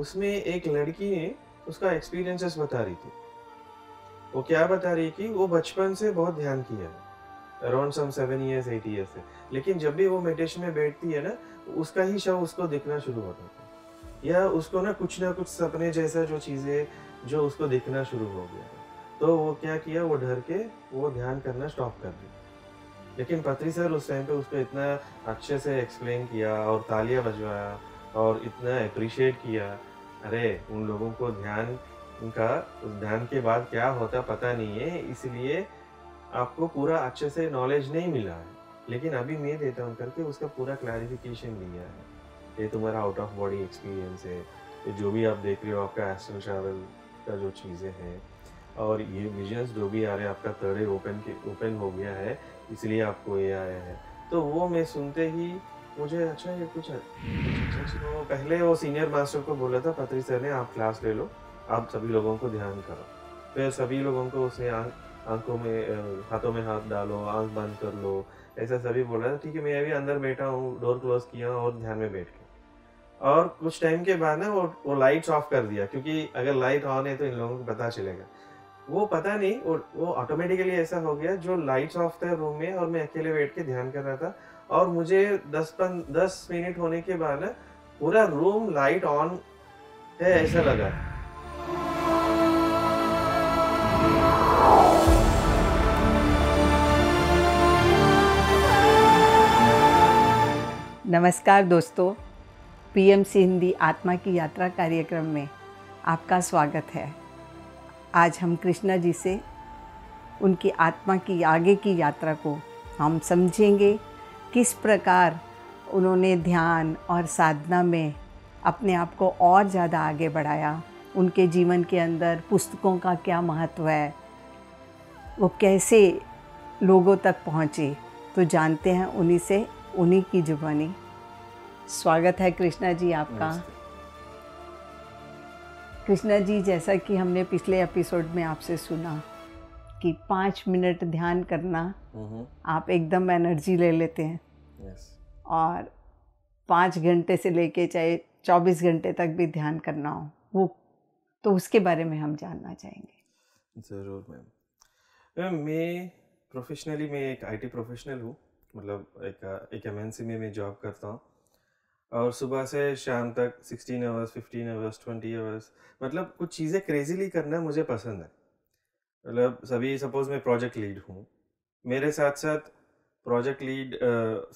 उसमें एक लड़की है उसका एक्सपीरियंसेस बता रही थी वो क्या बता रही कि वो बचपन से बहुत ध्यान किया है around some seven years eight years से लेकिन जब भी वो मेडिटेशन में बैठती है ना तो उसका ही शव उसको दिखना शुरू होता था या उसको ना कुछ ना कुछ सपने जैसा जो चीज़ें जो उसको दिखना शुरू हो गया तो वो क्या किया वो डर के वो ध्यान करना स्टॉप कर दिया लेकिन पत्री सर उस टाइम पे उसको इतना अच्छे से एक्सप्लेन किया और तालियां बजवाया और इतना अप्रिशिएट किया अरे उन लोगों को ध्यान का उस ध्यान के बाद क्या होता पता नहीं है इसलिए आपको पूरा अच्छे से नॉलेज नहीं मिला है लेकिन अभी मैं देता हूँ करके उसका पूरा क्लैरिफिकेशन दिया है ये तुम्हारा आउट ऑफ बॉडी एक्सपीरियंस है तो जो भी आप देख रहे हो आपका एस्ट्रल ट्रैवल का जो चीज़ें हैं और ये विजन्स जो भी आ रहे हैं आपका थर्ड ओपन के ओपन हो गया है इसलिए आपको ये आया है तो वो मैं सुनते ही मुझे अच्छा ये कुछ तो पहले वो सीनियर मास्टर को बोला था पत्री सर ने आप क्लास ले लो आप सभी लोगों को ध्यान करो फिर सभी लोगों को उसने आंखों में हाथों में हाथ डालो आंख बंद कर लो ऐसा सभी बोला था ठीक है मैं अभी अंदर बैठा हूँ डोर क्लोज किया और ध्यान में बैठ के और कुछ टाइम के बाद ना वो वो लाइट्स ऑफ कर दिया क्योंकि अगर लाइट ऑन है तो इन लोगों को पता चलेगा वो पता नहीं वो वो ऑटोमेटिकली ऐसा हो गया जो लाइट्स ऑफ था रूम में और मैं अकेले बैठ के ध्यान कर रहा था और मुझे दस पन दस मिनट होने के बाद पूरा रूम लाइट ऑन है ऐसा लगा नमस्कार दोस्तों पीएमसी हिंदी आत्मा की यात्रा कार्यक्रम में आपका स्वागत है आज हम कृष्णा जी से उनकी आत्मा की आगे की यात्रा को हम समझेंगे किस प्रकार उन्होंने ध्यान और साधना में अपने आप को और ज़्यादा आगे बढ़ाया उनके जीवन के अंदर पुस्तकों का क्या महत्व है वो कैसे लोगों तक पहुँचे तो जानते हैं उन्हीं से उन्हीं की जुबानी स्वागत है कृष्णा जी आपका कृष्णा जी जैसा कि हमने पिछले एपिसोड में आपसे सुना कि पाँच मिनट ध्यान करना Mm-hmm. आप एकदम एनर्जी ले लेते हैं yes. और पाँच घंटे से लेके चाहे चौबीस घंटे तक भी ध्यान करना हो वो तो उसके बारे में हम जानना चाहेंगे ज़रूर मैम मैम मैं प्रोफेशनली मैं एक आईटी प्रोफेशनल हूँ मतलब एक एक एमएनसी में मैं जॉब करता हूँ और सुबह से शाम तक sixteen hours fifteen hours twenty hours मतलब कुछ चीज़ें क्रेजीली करना मुझे पसंद है मतलब सभी सपोज मैं प्रोजेक्ट लीड हूँ मेरे साथ साथ प्रोजेक्ट लीड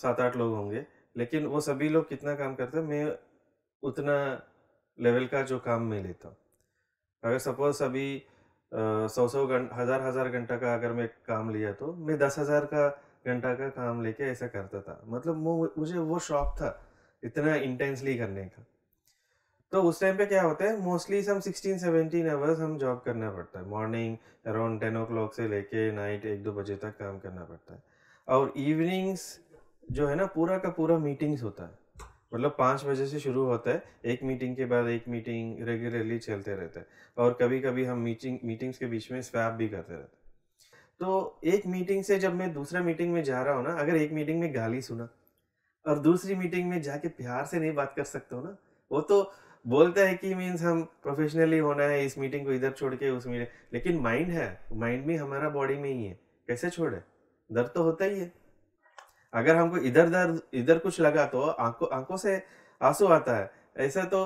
सात आठ लोग होंगे लेकिन वो सभी लोग कितना काम करते हैं मैं उतना लेवल का जो काम मैं लेता हूँ अगर सपोज अभी सौ सौ घंटा हज़ार हज़ार घंटा का अगर मैं काम लिया तो मैं दस हज़ार का घंटा का काम लेके ऐसा करता था मतलब मुझे वो शौक था इतना इंटेंसली करने का तो उस टाइम पे क्या होता है मोस्टली हम सिक्सटीन सेवेंटीन आवर्स हम जॉब करना पड़ता है morning around ten o'clock से लेके नाइट एक दो बजे तक काम करना पड़ता है और इवनिंग्स जो है ना पूरा का पूरा मीटिंग्स होता है मतलब पाँच बजे से शुरू होता है एक मीटिंग के बाद एक मीटिंग रेगुलरली चलते रहते हैं और कभी कभी हम मीटिंग मीटिंग्स के बीच में स्वैप भी करते रहते हैं तो एक मीटिंग से जब मैं दूसरा मीटिंग में जा रहा हूँ ना अगर एक मीटिंग में गाली सुना और दूसरी मीटिंग में जाके प्यार से नहीं बात कर सकता हूँ ना वो तो बोलते हैं कि मीन्स हम प्रोफेशनली होना है इस मीटिंग को इधर छोड़ के उस मीटिंग लेकिन माइंड है माइंड भी हमारा बॉडी में ही है कैसे छोड़े दर्द तो होता ही है अगर हमको इधर दर्द इधर कुछ लगा तो आंखों आंखों से आंसू आता है ऐसा तो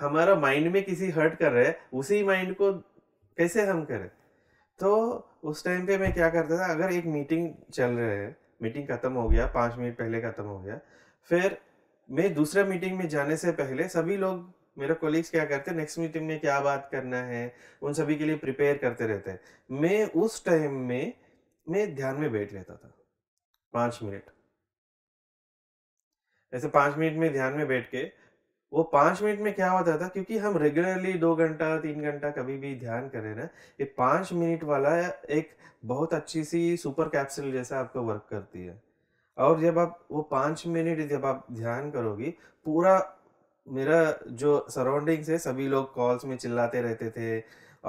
हमारा माइंड में किसी हर्ट कर रहे उसी माइंड को कैसे हम करें तो उस टाइम पे मैं क्या करता था अगर एक मीटिंग चल रहे है मीटिंग खत्म हो गया पाँच मिनट पहले खत्म हो गया फिर मैं दूसरे मीटिंग में जाने से पहले सभी लोग मेरा कोलिग्स क्या करते हैं नेक्स्ट मीटिंग में क्या बात करना है उन सभी के लिए प्रिपेयर करते रहते हैं मैं उस टाइम में मैं ध्यान में बैठ लेता था पाँच मिनट ऐसे पाँच मिनट में ध्यान में बैठ के वो पाँच मिनट में क्या होता था क्योंकि हम रेगुलरली दो घंटा तीन घंटा कभी भी ध्यान करें ना ये पाँच मिनट वाला एक बहुत अच्छी सी सुपर कैप्सूल जैसा आपको वर्क करती है और जब आप वो पाँच मिनट जब आप ध्यान करोगी पूरा मेरा जो सराउंडिंग्स है सभी लोग कॉल्स में चिल्लाते रहते थे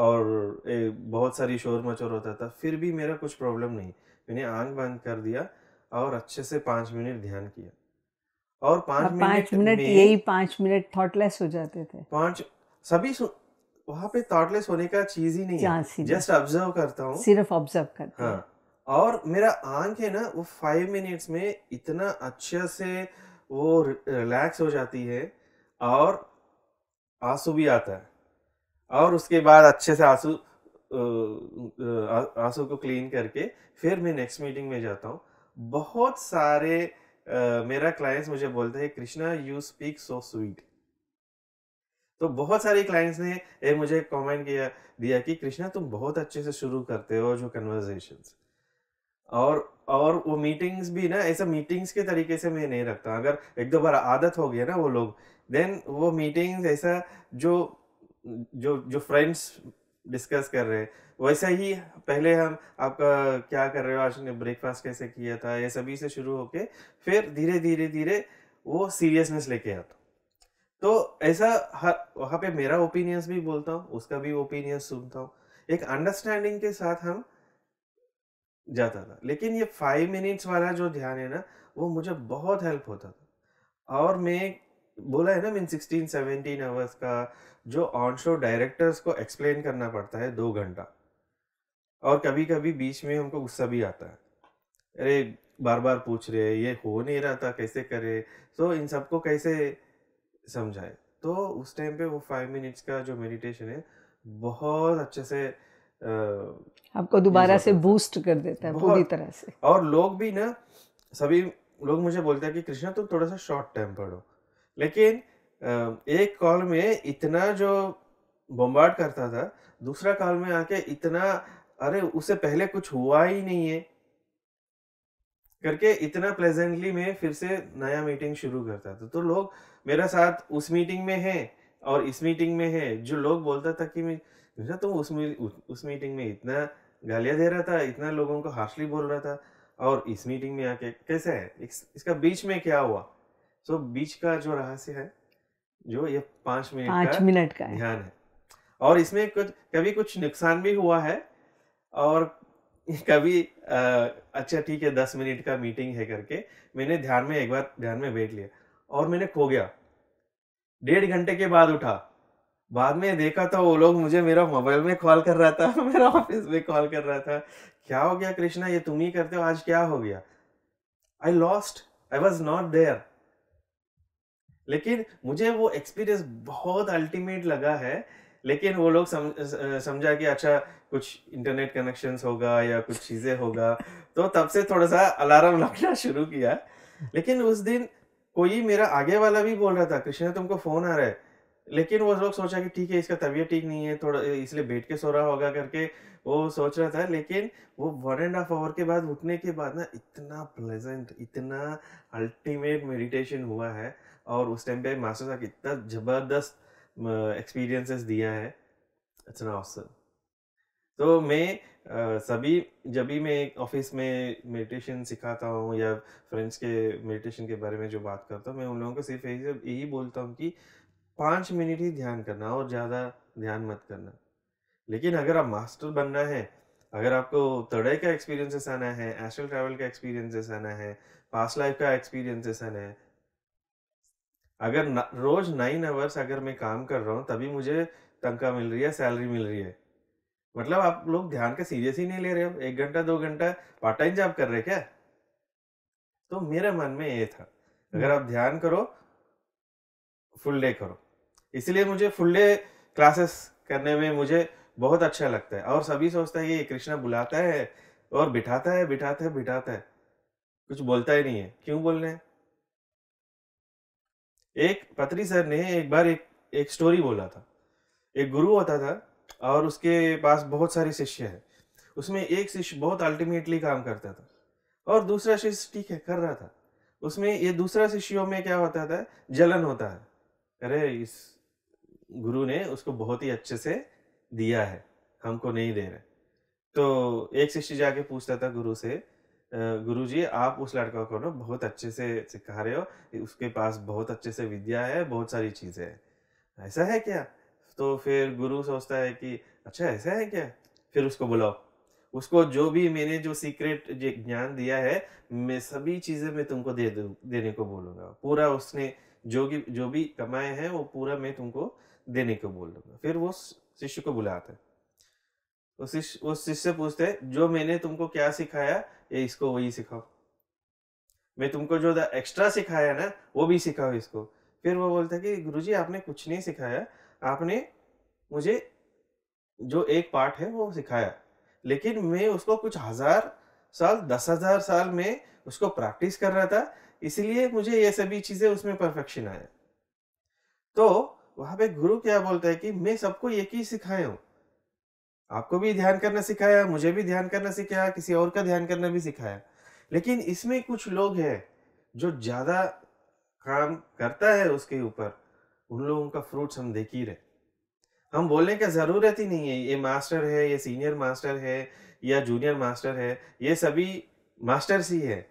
और बहुत सारी शोर मचोर होता था फिर भी मेरा कुछ प्रॉब्लम नहीं मैंने आंख बंद कर दिया और अच्छे से पाँच मिनट ध्यान किया और पाँच मिनट पाँच मिनट यही पाँच मिनट थॉटलेस हो जाते थे पाँच सभी वहाँ पे थॉटलेस होने का चीज ही नहीं है जस्ट ऑब्जर्व करता हूँ सिर्फ ऑब्जर्व करता हाँ और मेरा आंख है ना वो फाइव मिनट्स में इतना अच्छे से वो रिलैक्स हो जाती है और आंसू भी आता है और उसके बाद अच्छे से आंसू आंसू को क्लीन करके फिर मैं नेक्स्ट मीटिंग में जाता हूँ बहुत सारे आ, मेरा क्लाइंट्स मुझे बोलते हैं Krishna you speak so sweet तो बहुत सारे क्लाइंट्स ने ये मुझे कमेंट किया दिया कि कृष्णा तुम बहुत अच्छे से शुरू करते हो जो कन्वर्जेशन और और वो मीटिंग्स भी ना ऐसा मीटिंग्स के तरीके से मैं नहीं रखता अगर एक दो बार आदत हो गया ना वो लोग देन वो मीटिंग्स ऐसा जो जो जो फ्रेंड्स डिस्कस कर रहे हैं वैसा ही पहले हम आपका क्या कर रहे हो आज ने ब्रेकफास्ट कैसे किया था ये सभी से शुरू होके फिर धीरे धीरे धीरे वो सीरियसनेस लेके आता तो ऐसा हर वहाँ पे मेरा ओपिनियंस भी बोलता हूँ उसका भी ओपिनियंस सुनता हूँ एक अंडरस्टैंडिंग के साथ हम जाता था लेकिन ये फाइव मिनट्स वाला जो ध्यान है ना वो मुझे बहुत हेल्प होता था और मैं बोला है ना मीन सिक्सटीन सेवनटीन आवर्स का जो ऑन शो डायरेक्टर्स को एक्सप्लेन करना पड़ता है दो घंटा और कभी कभी बीच में हमको गुस्सा भी आता है अरे बार बार पूछ रहे ये हो नहीं रहा था कैसे करे तो इन सबको कैसे समझाए तो उस टाइम पे वो फाइव मिनट्स का जो मेडिटेशन है बहुत अच्छे से आ, आपको दोबारा से बूस्ट कर देता है पूरी तरह से और लोग भी ना सभी लोग मुझे बोलते हैं कि कृष्णा तुम थोड़ा सा शॉर्ट टेम्पर्ड पढ़ो लेकिन एक कॉल में इतना जो बम्बार्ड करता था दूसरा कॉल में आके इतना अरे उससे पहले कुछ हुआ ही नहीं है करके इतना प्लेजेंटली मैं फिर से नया मीटिंग शुरू करता था तो लोग मेरा साथ उस मीटिंग में है और इस मीटिंग में है जो लोग बोलता था कि मैं तुम तो उस मी, उस मीटिंग में इतना गालियाँ दे रहा था इतना लोगों को हार्शली बोल रहा था और इस मीटिंग में आके कैसे है इस, इसका बीच में क्या हुआ सो बीच का जो रहस्य है जो ये पांच मिनट पाँच मिनट का ध्यान है।, है और इसमें कुछ कभी कुछ नुकसान भी हुआ है और कभी आ, अच्छा ठीक है दस मिनट का मीटिंग है करके मैंने ध्यान में एक बार ध्यान में बैठ लिया और मैंने खो गया डेढ़ घंटे के बाद उठा बाद में देखा तो वो लोग मुझे मेरा मोबाइल में कॉल कर रहा था मेरा ऑफिस में कॉल कर रहा था क्या हो गया कृष्णा ये तुम ही करते हो आज क्या हो गया I lost I was not there लेकिन मुझे वो एक्सपीरियंस बहुत अल्टीमेट लगा है लेकिन वो लोग समझा कि अच्छा कुछ इंटरनेट कनेक्शंस होगा या कुछ चीज़ें होगा तो तब से थोड़ा सा अलार्म लगना शुरू किया लेकिन उस दिन कोई मेरा आगे वाला भी बोल रहा था कृष्णा तुमको फ़ोन आ रहा है लेकिन वो लोग सोचा कि ठीक है इसका तबीयत ठीक नहीं है थोड़ा इसलिए बैठ के सो रहा होगा करके वो सोच रहा था लेकिन वो वन एंड हाफ आवर के बाद उठने के बाद ना इतना प्लेजेंट इतना अल्टीमेट मेडिटेशन हुआ है और उस टाइम पे मास्टर साहब इतना ज़बरदस्त एक्सपीरियंसेस दिया है इट्स ऑसम तो मैं सभी जब भी मैं ऑफिस में मेडिटेशन सिखाता हूँ या फ्रेंड्स के मेडिटेशन के बारे में जो बात करता हूँ मैं उन लोगों को सिर्फ यही यही बोलता हूँ कि पाँच मिनट ही ध्यान करना और ज़्यादा ध्यान मत करना लेकिन अगर आप मास्टर बनना है अगर आपको तड़े का एक्सपीरियंसेस आना है एस्ट्रल ट्रैवल का एक्सपीरियंसेस आना है पास्ट लाइफ का एक्सपीरियंसेस आना है अगर न, रोज नाइन आवर्स अगर मैं काम कर रहा हूँ तभी मुझे तनख्वाह मिल रही है सैलरी मिल रही है मतलब आप लोग ध्यान का सीरियस ही नहीं ले रहे हो एक घंटा दो घंटा पार्ट टाइम जॉब कर रहे क्या तो मेरे मन में ये था अगर हम्म। आप ध्यान करो फुल डे करो इसलिए मुझे फुल डे क्लासेस करने में मुझे बहुत अच्छा लगता है और सभी सोचता है ये कृष्णा बुलाता है और बिठाता है बिठाता है बिठाता है कुछ बोलता ही नहीं है क्यों रहे हैं एक पत्री सर ने एक बार एक एक स्टोरी बोला था एक गुरु होता था और उसके पास बहुत सारे शिष्य है उसमें एक शिष्य बहुत अल्टीमेटली काम करता था और दूसरा शिष्य ठीक है कर रहा था उसमें ये दूसरा शिष्यों में क्या होता था जलन होता है अरे इस गुरु ने उसको बहुत ही अच्छे से दिया है हमको नहीं दे रहे तो एक शिष्य जाके पूछता था गुरु से गुरु जी आप उस लड़का को ना बहुत अच्छे से सिखा रहे हो उसके पास बहुत अच्छे से विद्या है बहुत सारी चीज़ें हैं ऐसा है क्या तो फिर गुरु सोचता है कि अच्छा ऐसा है क्या फिर उसको बुलाओ उसको जो भी मैंने जो सीक्रेट ज्ञान दिया है मैं सभी चीज़ें मैं तुमको दे दू देने को बोलूँगा पूरा उसने जो भी जो भी कमाए हैं वो पूरा मैं तुमको देने को बोलूंगा फिर वो शिष्य को बुलाता है उस शिष्य पूछते जो मैंने तुमको क्या सिखाया ये इसको वही सिखाओ मैं तुमको जो एक्स्ट्रा सिखाया ना वो भी सिखाओ इसको फिर वो बोलता कि गुरुजी आपने कुछ नहीं सिखाया आपने मुझे जो एक पार्ट है वो सिखाया लेकिन मैं उसको कुछ हजार साल दस हजार साल में उसको प्रैक्टिस कर रहा था इसलिए मुझे ये सभी चीजें उसमें परफेक्शन आया तो वहां पे गुरु क्या बोलता है कि मैं सबको एक ही सिखाया हूँ आपको भी ध्यान करना सिखाया मुझे भी ध्यान करना सिखाया किसी और का ध्यान करना भी सिखाया लेकिन इसमें कुछ लोग हैं जो ज़्यादा काम करता है उसके ऊपर उन लोगों का फ्रूट्स हम देख ही रहे हम बोलने का ज़रूरत ही नहीं है ये मास्टर है ये सीनियर मास्टर है या जूनियर मास्टर है ये सभी मास्टर्स ही है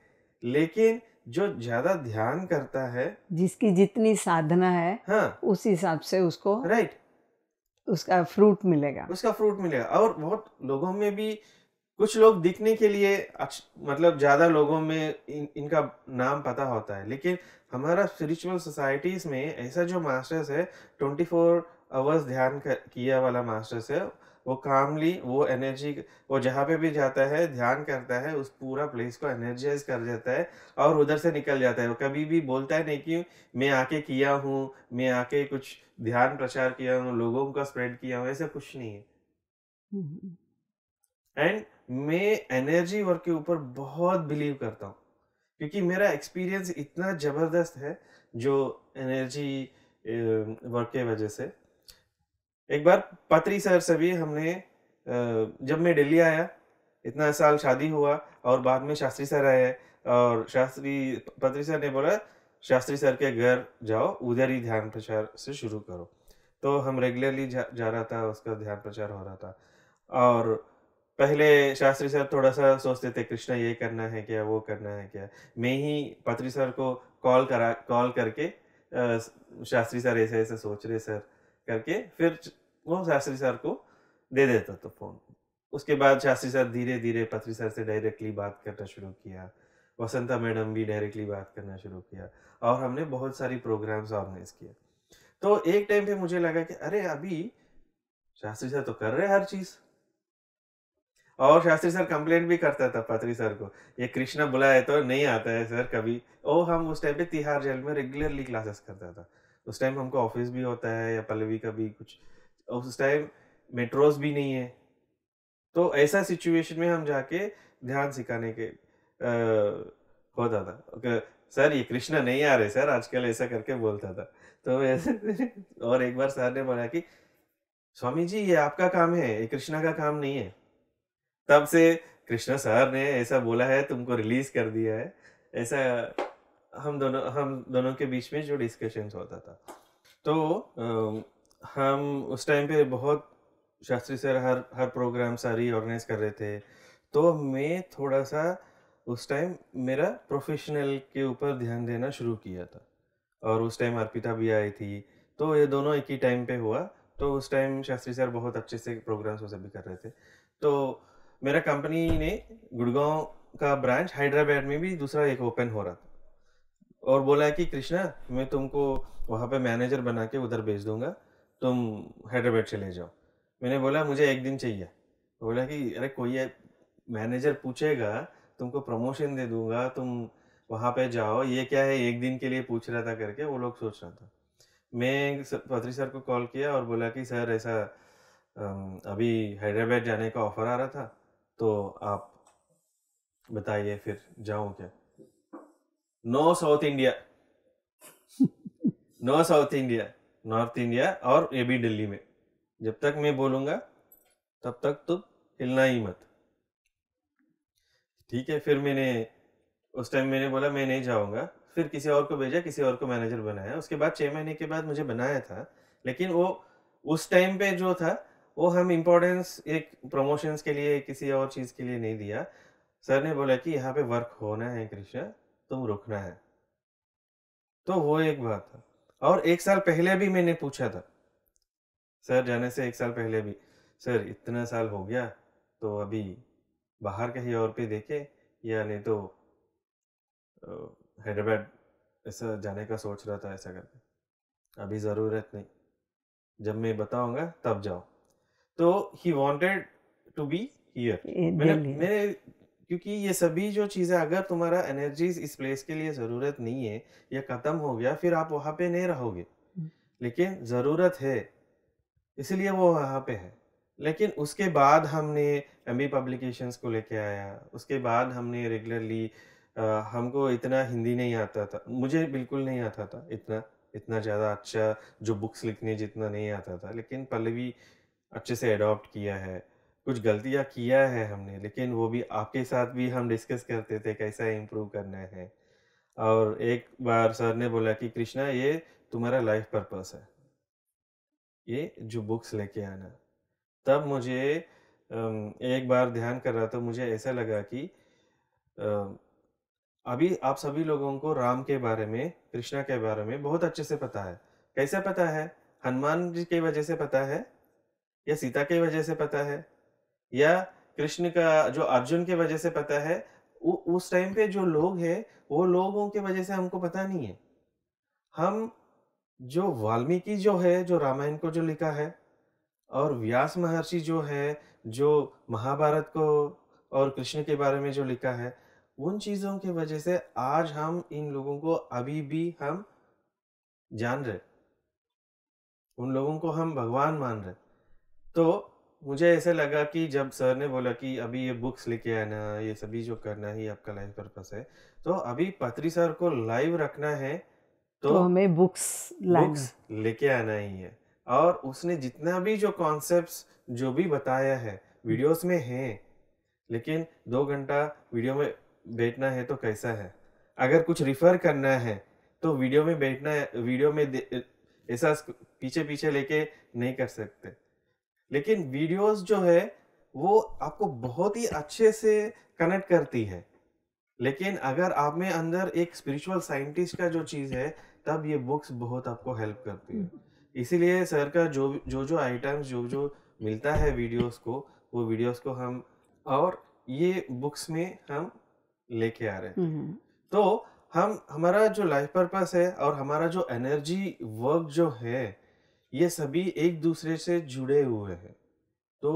लेकिन जो ज्यादा ध्यान करता है जिसकी जितनी साधना है हाँ उस हिसाब से उसको राइट उसका फ्रूट मिलेगा उसका फ्रूट मिलेगा और बहुत लोगों में भी कुछ लोग दिखने के लिए मतलब ज्यादा लोगों में इन, इनका नाम पता होता है लेकिन हमारा स्पिरिचुअल सोसाइटीज में ऐसा जो मास्टर्स है ट्वेंटी फोर आवर्स ध्यान किया वाला मास्टर्स है वो कामली वो एनर्जी वो जहाँ पे भी जाता है ध्यान करता है उस पूरा प्लेस को एनर्जाइज कर जाता है और उधर से निकल जाता है वो कभी भी बोलता है नहीं कि मैं आके किया हूँ मैं आके कुछ ध्यान प्रचार किया हूँ लोगों का स्प्रेड किया हूँ ऐसा कुछ नहीं है एंड मैं एनर्जी वर्क के ऊपर बहुत बिलीव करता हूँ क्योंकि मेरा एक्सपीरियंस इतना ज़बरदस्त है जो एनर्जी वर्क के वजह से एक बार पत्री सर से भी हमने जब मैं दिल्ली आया इतना साल शादी हुआ और बाद में शास्त्री सर आए और शास्त्री पत्री सर ने बोला शास्त्री सर के घर जाओ उधर ही ध्यान प्रचार से शुरू करो तो हम रेगुलरली जा, जा रहा था उसका ध्यान प्रचार हो रहा था और पहले शास्त्री सर थोड़ा सा सोचते थे कृष्णा ये करना है क्या वो करना है क्या मैं ही पत्री सर को कॉल करा कॉल करके शास्त्री सर ऐसे ऐसे सोच रहे सर करके फिर वो शास्त्री सर को दे देता था फोन उसके बाद शास्त्री सर धीरे धीरे पत्री सर से डायरेक्टली बात करना शुरू किया वसंता मैडम भी डायरेक्टली बात करना शुरू किया और हमने बहुत सारी प्रोग्राम्स ऑर्गेनाइज किए तो एक टाइम पे मुझे लगा कि अरे अभी शास्त्री सर तो कर रहे हर चीज और शास्त्री सर कंप्लेंट भी करता था पत्री सर को ये कृष्णा बुलाए तो नहीं आता है सर कभी ओ हम उस टाइम पे तिहार जेल में रेगुलरली क्लासेस करता था उस टाइम हमको ऑफिस भी होता है या पल्लवी का भी कुछ उस टाइम मेट्रोज भी नहीं है तो ऐसा सिचुएशन में हम जाके ध्यान सिखाने के होता था सर ये कृष्णा नहीं आ रहे सर आजकल ऐसा करके बोलता था तो ऐसे और एक बार सर ने बोला कि स्वामी जी ये आपका काम है ये कृष्णा का काम नहीं है तब से कृष्णा सर ने ऐसा बोला है तुमको रिलीज कर दिया है ऐसा हम दोनों हम दोनों के बीच में जो डिस्कशन होता था तो हम उस टाइम पे बहुत शास्त्री सर हर हर प्रोग्राम सारी ऑर्गेनाइज कर रहे थे तो मैं थोड़ा सा उस टाइम मेरा प्रोफेशनल के ऊपर ध्यान देना शुरू किया था और उस टाइम अर्पिता भी आई थी तो ये दोनों एक ही टाइम पे हुआ तो उस टाइम शास्त्री सर बहुत अच्छे से प्रोग्राम्स वो सभी कर रहे थे तो मेरा कंपनी ने गुड़गांव का ब्रांच हैदराबाद में भी दूसरा एक ओपन हो रहा और बोला कि कृष्णा मैं तुमको वहाँ पे मैनेजर बना के उधर भेज दूंगा तुम हैदराबाद चले जाओ मैंने बोला मुझे एक दिन चाहिए तो बोला कि अरे कोई मैनेजर पूछेगा तुमको प्रमोशन दे दूंगा तुम वहाँ पे जाओ ये क्या है एक दिन के लिए पूछ रहा था करके वो लोग सोच रहा था मैं पत्री सर को कॉल किया और बोला कि सर ऐसा अभी हैदराबाद जाने का ऑफर आ रहा था तो आप बताइए फिर जाऊँ क्या no South India no South India North India और ये भी दिल्ली में जब तक मैं बोलूंगा तब तक तो हिलना ही मत ठीक है फिर मैंने उस टाइम मैंने बोला मैं नहीं जाऊंगा फिर किसी और को भेजा किसी और को मैनेजर बनाया उसके बाद छः महीने के बाद मुझे बनाया था लेकिन वो उस टाइम पे जो था वो हम इम्पोर्टेंस एक प्रमोशंस के लिए किसी और चीज़ के लिए नहीं दिया सर ने बोला कि यहाँ पे वर्क होना है कृष्णा तुम रुकना है तो वो एक बात है और एक साल पहले भी मैंने पूछा था सर जाने से एक साल पहले भी सर इतना साल हो गया तो अभी बाहर कहीं और पे देखे या नहीं तो हैदराबाद ऐसा जाने का सोच रहा था ऐसा करके अभी ज़रूरत नहीं जब मैं बताऊंगा तब जाओ तो he wanted to be here मैंने क्योंकि ये सभी जो चीज़ें अगर तुम्हारा एनर्जी इस प्लेस के लिए ज़रूरत नहीं है या ख़त्म हो गया फिर आप वहाँ पे नहीं रहोगे हम्म। लेकिन ज़रूरत है इसलिए वो वहाँ पे है लेकिन उसके बाद हमने एम बी पब्लिकेशंस को लेके आया उसके बाद हमने रेगुलरली हमको इतना हिंदी नहीं आता था मुझे बिल्कुल नहीं आता था इतना इतना ज़्यादा अच्छा जो बुक्स लिखने जितना नहीं आता था लेकिन पल्लवी अच्छे से अडॉप्ट किया है कुछ गलतियाँ किया है हमने लेकिन वो भी आपके साथ भी हम डिस्कस करते थे कैसा इम्प्रूव करना है और एक बार सर ने बोला कि कृष्णा ये तुम्हारा लाइफ पर्पस है ये जो बुक्स लेके आना तब मुझे एक बार ध्यान कर रहा था मुझे ऐसा लगा कि अभी आप सभी लोगों को राम के बारे में कृष्णा के बारे में बहुत अच्छे से पता है कैसे पता है हनुमान जी की वजह से पता है या सीता की वजह से पता है या कृष्ण का जो अर्जुन के वजह से पता है उ, उस टाइम पे जो लोग हैं वो लोगों के वजह से हमको पता नहीं है हम जो वाल्मीकि जो है जो रामायण को जो लिखा है और व्यास महर्षि जो है जो महाभारत को और कृष्ण के बारे में जो लिखा है उन चीज़ों के वजह से आज हम इन लोगों को अभी भी हम जान रहे उन लोगों को हम भगवान मान रहे तो मुझे ऐसे लगा कि जब सर ने बोला कि अभी ये बुक्स लेके आना ये सभी जो करना ही आपका लाइफ पर्पस है तो अभी पत्री सर को लाइव रखना है तो, तो हमें बुक्स बुक्स लेके आना ही है और उसने जितना भी जो कॉन्सेप्ट्स जो भी बताया है वीडियोस में है लेकिन दो घंटा वीडियो में बैठना है तो कैसा है अगर कुछ रिफर करना है तो वीडियो में बैठना वीडियो में ऐसा पीछे पीछे लेके नहीं कर सकते लेकिन वीडियोस जो है वो आपको बहुत ही अच्छे से कनेक्ट करती है लेकिन अगर आप में अंदर एक स्पिरिचुअल साइंटिस्ट का जो चीज़ है तब ये बुक्स बहुत आपको हेल्प करती है इसीलिए सर का जो जो जो आइटम्स जो जो मिलता है वीडियोस को वो वीडियोस को हम और ये बुक्स में हम लेके आ रहे हैं हम्म, हम्म। तो हम हमारा जो लाइफ पर्पस है और हमारा जो एनर्जी वर्क जो है ये सभी एक दूसरे से जुड़े हुए हैं तो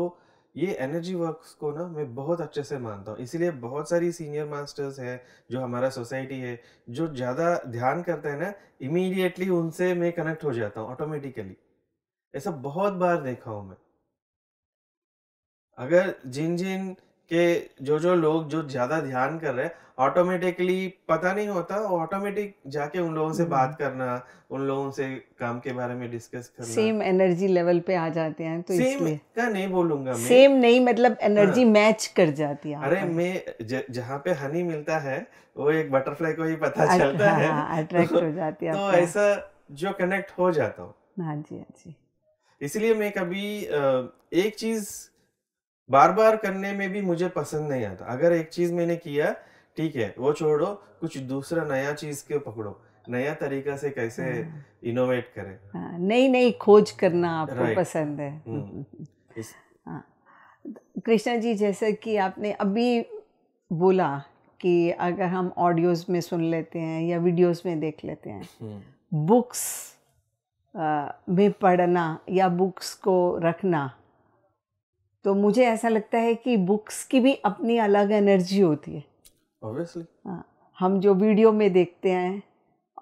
ये एनर्जी वर्क्स को ना मैं बहुत अच्छे से मानता हूँ इसीलिए बहुत सारी सीनियर मास्टर्स हैं जो हमारा सोसाइटी है जो ज़्यादा ध्यान करते हैं ना इमीडिएटली उनसे मैं कनेक्ट हो जाता हूँ ऑटोमेटिकली ऐसा बहुत बार देखा हूँ मैं अगर जिन जिन कि जो जो लोग जो ज़्यादा ध्यान कर रहे हैं ऑटोमेटिकली पता नहीं होता ऑटोमेटिक जाके उन लोगों से हम्म। बात करना उन लोगों से काम के बारे में डिस्कस करना सेम एनर्जी लेवल पे आ जाते हैं तो सेम का नहीं बोलूंगा मैं सेम नहीं मतलब एनर्जी हाँ। मैच कर जाती है अरे मैं जहाँ पे हनी मिलता है वो एक बटरफ्लाई को ही पता अट, अच्छा, चलता हाँ, है अट्रैक्ट हाँ, तो, हो जाती है तो ऐसा जो कनेक्ट हो जाता हूँ हाँ जी हाँ जी इसलिए मैं कभी एक चीज़ बार बार करने में भी मुझे पसंद नहीं आता अगर एक चीज़ मैंने किया ठीक है वो छोड़ो कुछ दूसरा नया चीज़ के पकड़ो नया तरीका से कैसे इनोवेट हाँ। करें हाँ, नई नई खोज करना आपको पसंद है हम्म। हाँ। कृष्णा जी जैसे कि आपने अभी बोला कि अगर हम ऑडियोज में सुन लेते हैं या वीडियोस में देख लेते हैं बुक्स हम्म। में पढ़ना या बुक्स को रखना तो मुझे ऐसा लगता है कि बुक्स की भी अपनी अलग एनर्जी होती है ऑब्वियसली हाँ हम जो वीडियो में देखते हैं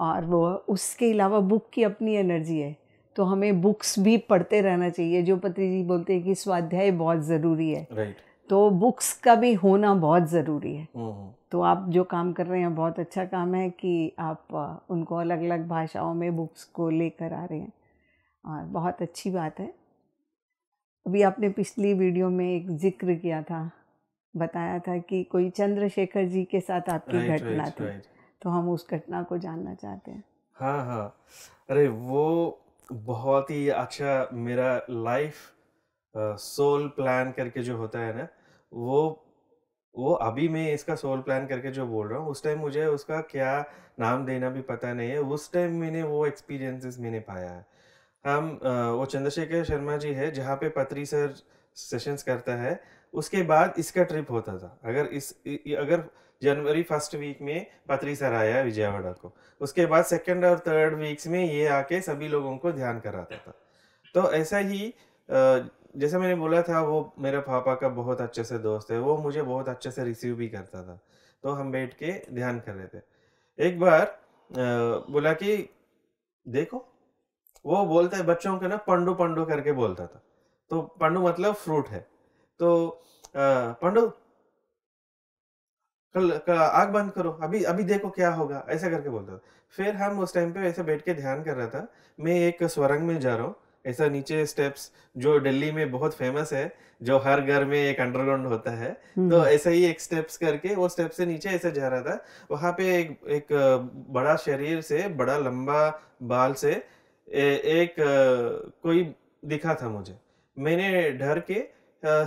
और वो उसके अलावा बुक की अपनी एनर्जी है तो हमें बुक्स भी पढ़ते रहना चाहिए जो पत्री जी बोलते हैं कि स्वाध्याय बहुत ज़रूरी है right. तो बुक्स का भी होना बहुत ज़रूरी है हम्म। तो आप जो काम कर रहे हैं बहुत अच्छा काम है कि आप उनको अलग अलग भाषाओं में बुक्स को लेकर आ रहे हैं और बहुत अच्छी बात है अभी आपने पिछली वीडियो में एक जिक्र किया था बताया था कि कोई चंद्रशेखर जी के साथ आपकी घटना थी तो हम उस घटना को जानना चाहते हैं हाँ हाँ अरे वो बहुत ही अच्छा मेरा लाइफ सोल प्लान करके जो होता है ना वो वो अभी मैं इसका सोल प्लान करके जो बोल रहा हूँ उस टाइम मुझे उसका क्या नाम देना भी पता नहीं है उस टाइम मैंने वो एक्सपीरियंसेस मैंने पाया है हम वो चंद्रशेखर शर्मा जी है जहाँ पे पत्री सर सेशंस करता है उसके बाद इसका ट्रिप होता था अगर इस अगर जनवरी फर्स्ट वीक में पत्री सर आया विजयवाड़ा को उसके बाद सेकंड और थर्ड वीक्स में ये आके सभी लोगों को ध्यान कराता था तो ऐसा ही जैसे मैंने बोला था वो मेरे पापा का बहुत अच्छे से दोस्त है वो मुझे बहुत अच्छे से रिसीव भी करता था तो हम बैठ के ध्यान कर रहे थे एक बार बोला कि देखो वो बोलता है बच्चों को ना पंडू पंडू करके बोलता था तो पंडू मतलब फ्रूट है तो पंडू कल, कल आग बंद करो अभी अभी देखो क्या होगा ऐसा करके बोलता था फिर हम उस टाइम पे ऐसे बैठ के ध्यान कर रहा था मैं एक स्वरंग में जा रहा हूँ ऐसा नीचे स्टेप्स जो दिल्ली में बहुत फेमस है जो हर घर में एक अंडरग्राउंड होता है हम्म। तो ऐसा ही एक स्टेप्स करके वो स्टेप से नीचे ऐसे जा रहा था वहां पे एक एक बड़ा शरीर से बड़ा लंबा बाल से एक कोई दिखा था मुझे मैंने डर के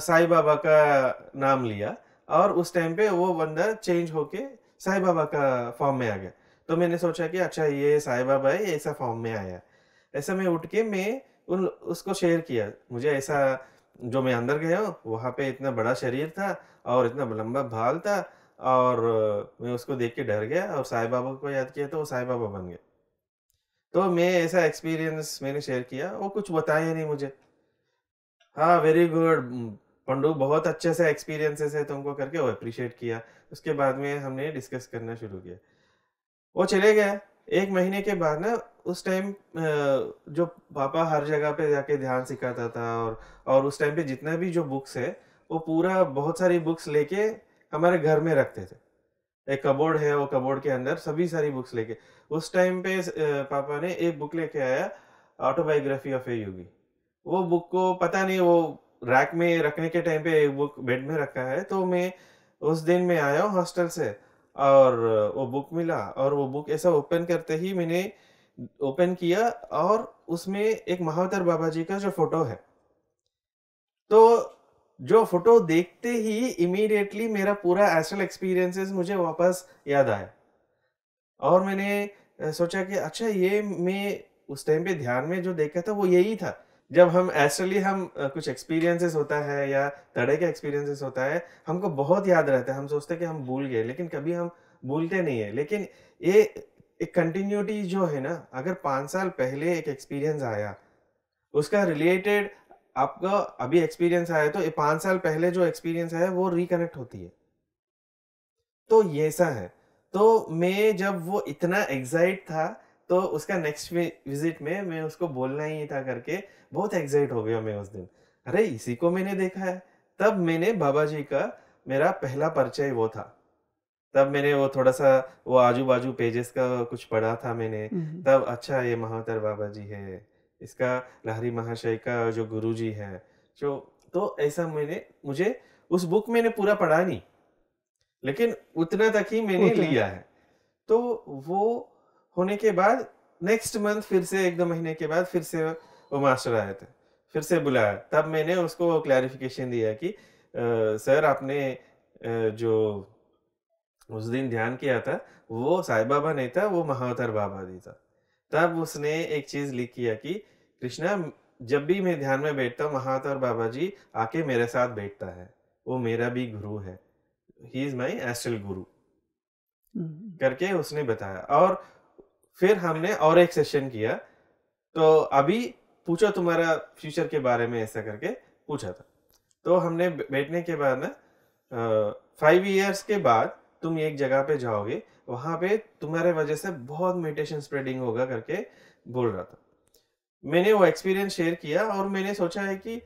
साई बाबा का नाम लिया और उस टाइम पे वो बंदा चेंज होके साई बाबा का फॉर्म में आ गया तो मैंने सोचा कि अच्छा ये साई बाबा है ऐसा फॉर्म में आया ऐसा मैं उठ के मैं उन उसको शेयर किया मुझे ऐसा जो मैं अंदर गया हूँ वहाँ पे इतना बड़ा शरीर था और इतना लंबा भाल था और मैं उसको देख के डर गया और साई बाबा को याद किया तो वो साई बाबा बन गया तो मैं ऐसा एक्सपीरियंस मैंने शेयर किया वो कुछ बताया नहीं मुझे हाँ वेरी गुड पंडू बहुत अच्छे से एक्सपीरियंसेस है तुमको करके वो अप्रिशिएट किया उसके बाद में हमने डिस्कस करना शुरू किया वो चले गए एक महीने के बाद ना उस टाइम जो पापा हर जगह पे जाके ध्यान सिखाता था और और उस टाइम पे जितना भी जो बुक्स है वो पूरा बहुत सारी बुक्स लेके हमारे घर में रखते थे एक कबोर्ड है वो कबोर्ड के अंदर सभी सारी बुक्स लेके उस टाइम पे पापा ने एक बुक लेके आया ऑटोबायोग्राफी ऑफ ए योगी वो बुक को पता नहीं वो रैक में रखने के टाइम पे एक बुक बेड में रखा है तो मैं उस दिन में आया हूँ हॉस्टल से और वो बुक मिला और वो बुक ऐसा ओपन करते ही मैंने ओपन किया और उसमें एक महावतर बाबा जी का जो फोटो है तो जो फोटो देखते ही इमीडिएटली मेरा पूरा एस्ट्रल एक्सपीरियंसेस मुझे वापस याद आया और मैंने सोचा कि अच्छा ये मैं उस टाइम पे ध्यान में जो देखा था वो यही था जब हम एक्चुअली हम कुछ एक्सपीरियंसेस होता है या तड़े का एक्सपीरियंसेस होता है हमको बहुत याद रहता है हम सोचते हैं कि हम भूल गए लेकिन कभी हम भूलते नहीं है लेकिन ये एक कंटिन्यूटी जो है ना अगर पाँच साल पहले एक एक्सपीरियंस आया उसका रिलेटेड आपका अभी एक्सपीरियंस आया तो ये पाँच साल पहले जो एक्सपीरियंस आया वो रिकनेक्ट होती है तो ये ऐसा है तो मैं जब वो इतना एग्जाइट था तो उसका नेक्स्ट विजिट में मैं उसको बोलना ही था करके बहुत एग्जाइट हो गया मैं उस दिन अरे इसी को मैंने देखा है तब मैंने बाबा जी का मेरा पहला परिचय वो था तब मैंने वो थोड़ा सा वो आजू बाजू पेजेस का कुछ पढ़ा था मैंने हम्म। तब अच्छा ये महातर बाबा जी है इसका लहरी महाशय का जो गुरु जी है जो तो ऐसा मैंने मुझे उस बुक मैंने पूरा पढ़ा नहीं लेकिन उतना तक ही मैंने लिया है तो वो होने के बाद नेक्स्ट मंथ फिर से एक दो महीने के बाद फिर से वो मास्टर आए थे फिर से बुलाया तब मैंने उसको क्लैरिफिकेशन दिया कि सर आपने जो उस दिन ध्यान किया था वो साई बाबा नहीं था वो महावतर बाबा जी था तब उसने एक चीज लिख किया कि कृष्णा जब भी मैं ध्यान में बैठता हूँ महावतर बाबा जी आके मेरे साथ बैठता है वो मेरा भी गुरु है ही इज माई एस्ट्रल गुरु करके उसने बताया और फिर हमने और एक सेशन किया तो अभी पूछो तुम्हारा फ्यूचर के बारे में ऐसा करके पूछा था तो हमने बैठने के बाद ना फाइव इयर्स के बाद तुम एक जगह पे जाओगे वहां पे तुम्हारे वजह से बहुत मेडिटेशन स्प्रेडिंग होगा करके बोल रहा था मैंने वो एक्सपीरियंस शेयर किया और मैंने सोचा है कि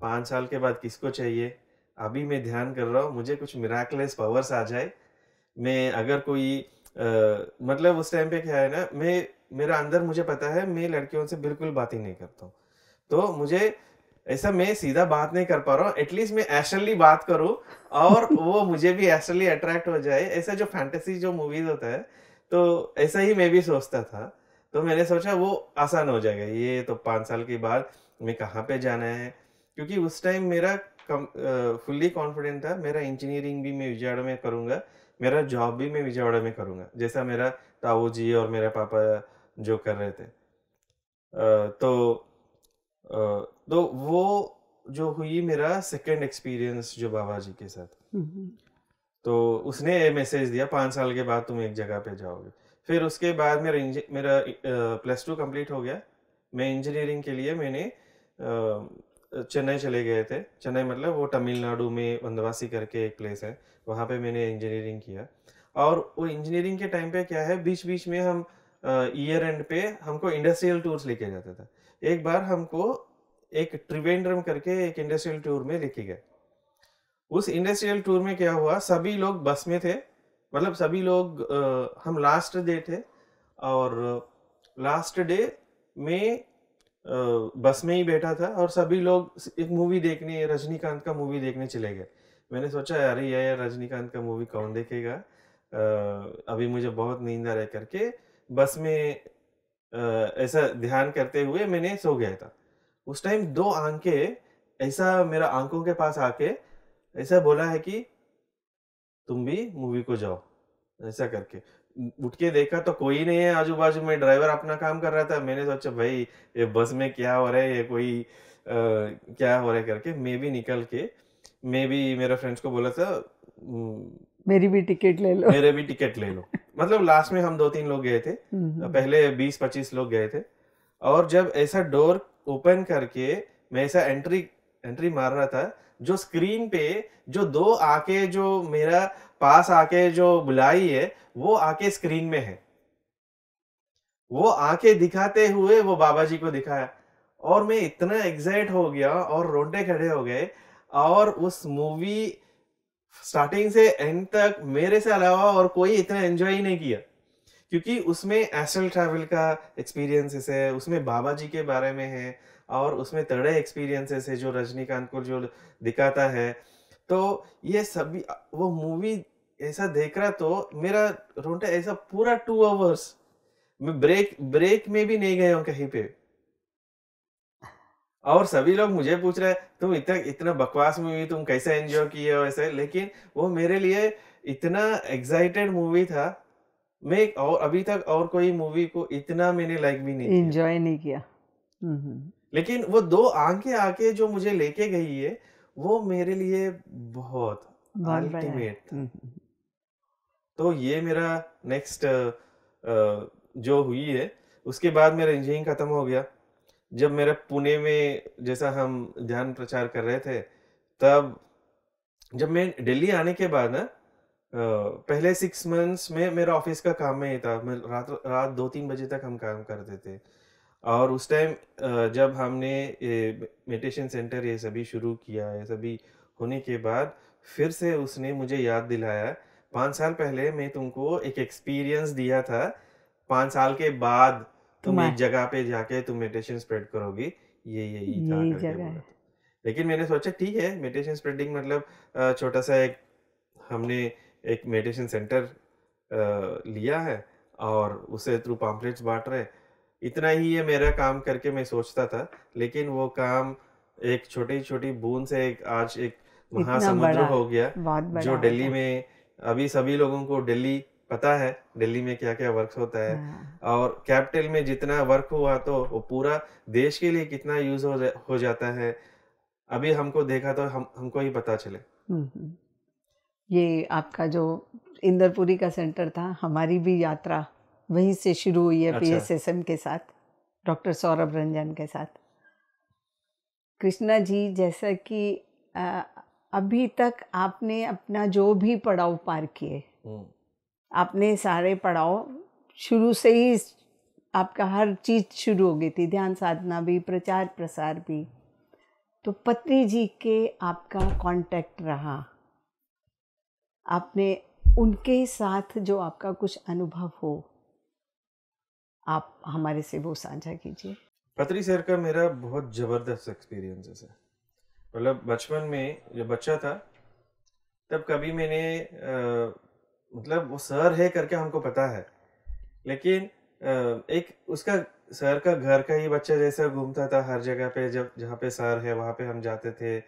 पांच साल के बाद किसको चाहिए अभी मैं ध्यान कर रहा हूँ मुझे कुछ मिराकलेस पावर्स आ जाए मैं अगर कोई आ, मतलब उस टाइम पे क्या है ना मैं मेरा अंदर मुझे पता है मैं लड़कियों से बिल्कुल बात ही नहीं करता हूँ तो मुझे ऐसा मैं सीधा बात नहीं कर पा रहा हूँ एटलीस्ट मैं एस्ट्रली बात करूँ और वो मुझे भी एस्ट्रली अट्रैक्ट हो जाए ऐसा जो फैंटेसी जो मूवीज होता है तो ऐसा ही मैं भी सोचता था तो मैंने सोचा वो आसान हो जाएगा ये तो पाँच साल के बाद मैं कहाँ पे जाना है क्योंकि उस टाइम मेरा फुल्ली कॉन्फिडेंट था मेरा इंजीनियरिंग भी मैं विजयवाड़ा में करूँगा मेरा जॉब भी मैं विजयवाड़ा में करूँगा जैसा मेरा ताऊ जी और मेरे पापा जो कर रहे थे तो तो वो जो हुई मेरा सेकेंड एक्सपीरियंस जो बाबा जी के साथ हम्म। तो उसने ये मैसेज दिया पाँच साल के बाद तुम एक जगह पे जाओगे फिर उसके बाद मेरा मेरा प्लस टू कंप्लीट हो गया मैं इंजीनियरिंग के लिए मैंने चेन्नई चले गए थे चेन्नई मतलब वो तमिलनाडु में वंदवासी करके एक प्लेस है वहाँ पे मैंने इंजीनियरिंग किया और वो इंजीनियरिंग के टाइम पे क्या है बीच बीच में हम ईयर एंड पे हमको इंडस्ट्रियल टूर्स लेके जाते थे एक बार हमको एक त्रिवेंद्रम करके एक इंडस्ट्रियल टूर में लेके गए उस इंडस्ट्रियल टूर में क्या हुआ सभी लोग बस में थे मतलब सभी लोग आ, हम लास्ट डे थे और लास्ट डे में बस में ही बैठा था और सभी लोग एक मूवी देखने रजनीकांत का मूवी देखने चले गए मैंने सोचा अरे यार रजनीकांत का मूवी कौन देखेगा अभी मुझे बहुत नींद आ रही करके बस में ऐसा ध्यान करते हुए मैंने सो गया था उस टाइम दो आंके ऐसा मेरा आंखों के पास आके ऐसा बोला है कि तुम भी मूवी को जाओ ऐसा करके उठ के देखा तो कोई नहीं है आजू बाजू में ड्राइवर अपना काम कर रहा था मैंने सोचा भाई ये बस में क्या हो रहा है ये कोई आ, क्या हो रहा है करके मैं भी निकल के मैं भी मेरे फ्रेंड्स को बोला था मेरी भी टिकट ले लो मेरे भी टिकट ले लो मतलब लास्ट में हम दो तीन लोग गए थे पहले बीस पच्चीस लोग गए थे और जब ऐसा डोर ओपन करके मैं ऐसा एंट्री एंट्री मार रहा था जो स्क्रीन पे जो दो आके जो मेरा पास आके जो बुलाई है वो आके स्क्रीन में है वो आके दिखाते हुए वो बाबा जी को दिखाया और मैं इतना एग्जाइट हो गया और रोंटे खड़े हो गए और उस मूवी स्टार्टिंग से एंड तक मेरे से अलावा और कोई इतना एंजॉय ही नहीं किया क्योंकि उसमें एस्ट्रल ट्रैवल का एक्सपीरियंसेस है उसमें बाबा जी के बारे में है और उसमें तड़े एक्सपीरियंसेस है जो रजनीकांत को जो दिखाता है तो ये सभी वो मूवी ऐसा देख रहा तो मेरा रोंटा ऐसा पूरा टू आवर्स मैं ब्रेक ब्रेक में भी नहीं गया हूँ कहीं पे और सभी लोग मुझे पूछ रहे तुम इतना इतना बकवास मूवी तुम कैसे एंजॉय किए हो ऐसे लेकिन वो मेरे लिए इतना एक्साइटेड मूवी था मैं और अभी तक और कोई मूवी को इतना मैंने लाइक भी नहीं एंजॉय नहीं किया हम्म, हम्म। लेकिन वो दो आंखें आके जो मुझे लेके गई है वो मेरे लिए बहुत अल्टीमेट तो ये मेरा नेक्स्ट जो हुई है उसके बाद मेरा इंजीनियरिंग ख़त्म हो गया जब मेरा पुणे में जैसा हम ध्यान प्रचार कर रहे थे तब जब मैं दिल्ली आने के बाद ना पहले सिक्स मंथ्स में मेरा ऑफिस का काम में ही था मैं रात रात दो तीन बजे तक हम काम करते थे और उस टाइम जब हमने मेडिटेशन सेंटर ये सभी शुरू किया ये सभी होने के बाद फिर से उसने मुझे याद दिलाया पाँच साल पहले मैं तुमको एक एक्सपीरियंस दिया था पाँच साल के बाद तुम एक जगह पे जाके तुम मेडिटेशन स्प्रेड करोगी ये ये, था ये जगह लेकिन मैंने सोचा ठीक है मेडिटेशन स्प्रेडिंग मतलब छोटा सा एक हमने एक मेडिटेशन सेंटर लिया है और उसे थ्रू पॉम्पलेट्स बांट रहे इतना ही ये मेरा काम करके मैं सोचता था लेकिन वो काम एक छोटी छोटी बूंद से एक आज एक महासमुद्र हो गया जो दिल्ली में अभी सभी लोगों को दिल्ली पता है दिल्ली में क्या क्या वर्क होता है हाँ। और कैपिटल में जितना वर्क हुआ तो वो पूरा देश के लिए कितना यूज हो, जा, हो जाता है अभी हमको देखा तो हम हमको ही पता चले हम्म, हम्म। ये आपका जो इंदरपुरी का सेंटर था हमारी भी यात्रा वहीं से शुरू हुई है अच्छा। पीएसएसएम के साथ डॉक्टर सौरभ रंजन के साथ कृष्णा जी जैसा कि अभी तक आपने अपना जो भी पड़ाव पार किए हम्म। आपने सारे पड़ाव शुरू से ही आपका हर चीज़ शुरू हो गई थी ध्यान साधना भी प्रचार प्रसार भी तो पत्नी जी के आपका कांटेक्ट रहा आपने उनके साथ जो आपका कुछ अनुभव हो आप हमारे से वो साझा कीजिए पत्री सर का मेरा बहुत ज़बरदस्त एक्सपीरियंस है सर मतलब बचपन में जब बच्चा था तब कभी मैंने आ, मतलब वो सर है करके हमको पता है लेकिन आ, एक उसका सर का घर का ही बच्चा जैसा घूमता था हर जगह पे जब जहाँ पे सर है वहाँ पे हम जाते थे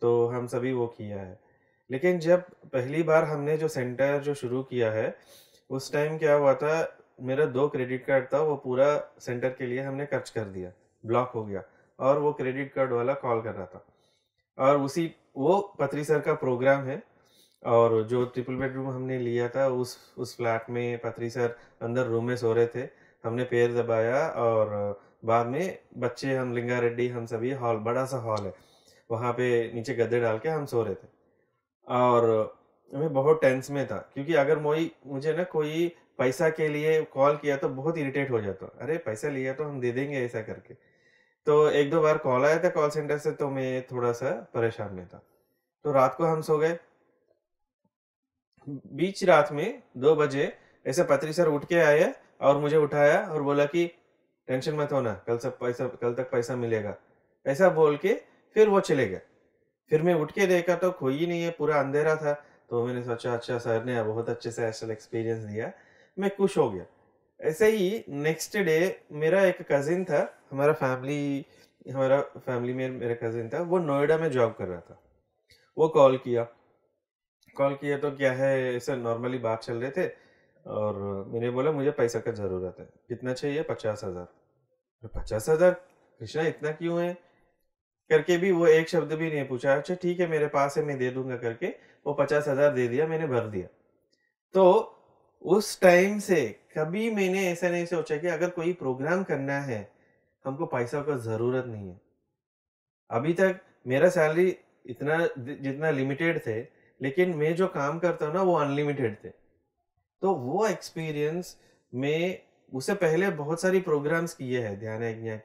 तो हम सभी वो किया है लेकिन जब पहली बार हमने जो सेंटर जो शुरू किया है उस टाइम क्या हुआ था मेरा दो क्रेडिट कार्ड था वो पूरा सेंटर के लिए हमने खर्च कर दिया ब्लॉक हो गया और वो क्रेडिट कार्ड वाला कॉल कर रहा था और उसी वो पत्री सर का प्रोग्राम है और जो ट्रिपल बेडरूम हमने लिया था उस उस फ्लैट में पत्री सर अंदर रूम में सो रहे थे हमने पैर दबाया और बाद में बच्चे हम लिंगा रेड्डी हम सभी हॉल बड़ा सा हॉल है वहाँ पे नीचे गद्दे डाल के हम सो रहे थे और मैं बहुत टेंस में था क्योंकि अगर मोई मुझे ना कोई पैसा के लिए कॉल किया तो बहुत इरिटेट हो जाता अरे पैसा लिया तो हम दे देंगे ऐसा करके तो एक दो बार कॉल आया था कॉल सेंटर से तो मैं थोड़ा सा परेशान में था तो रात को हम सो गए बीच रात में दो बजे ऐसे पत्री सर उठ के आए और मुझे उठाया और बोला कि टेंशन मत होना कल सब पैसा कल तक पैसा मिलेगा ऐसा बोल के फिर वो चले गए फिर मैं उठ के देखा तो कोई ही नहीं है पूरा अंधेरा था तो मैंने सोचा अच्छा सर ने बहुत अच्छे से ऐसा एक्सपीरियंस दिया मैं खुश हो गया ऐसे ही नेक्स्ट डे मेरा एक कज़िन था हमारा फैमिली हमारा फैमिली में मेरा कज़िन था वो नोएडा में जॉब कर रहा था वो कॉल किया कॉल किया तो क्या है ऐसे नॉर्मली बात चल रहे थे और मैंने बोला मुझे पैसा का ज़रूरत है कितना चाहिए पचास हज़ार पचास हज़ार कृष्णा इतना क्यों है करके भी वो एक शब्द भी नहीं पूछा अच्छा ठीक है मेरे पास है मैं दे दूंगा करके वो पचास हज़ार दे दिया मैंने भर दिया तो उस टाइम से कभी मैंने ऐसा नहीं सोचा कि अगर कोई प्रोग्राम करना है हमको पैसा का ज़रूरत नहीं है अभी तक मेरा सैलरी इतना जितना लिमिटेड थे लेकिन मैं जो काम करता हूँ ना वो अनलिमिटेड थे तो वो एक्सपीरियंस में उससे पहले बहुत सारी प्रोग्राम्स किए हैं ध्यान यज्ञ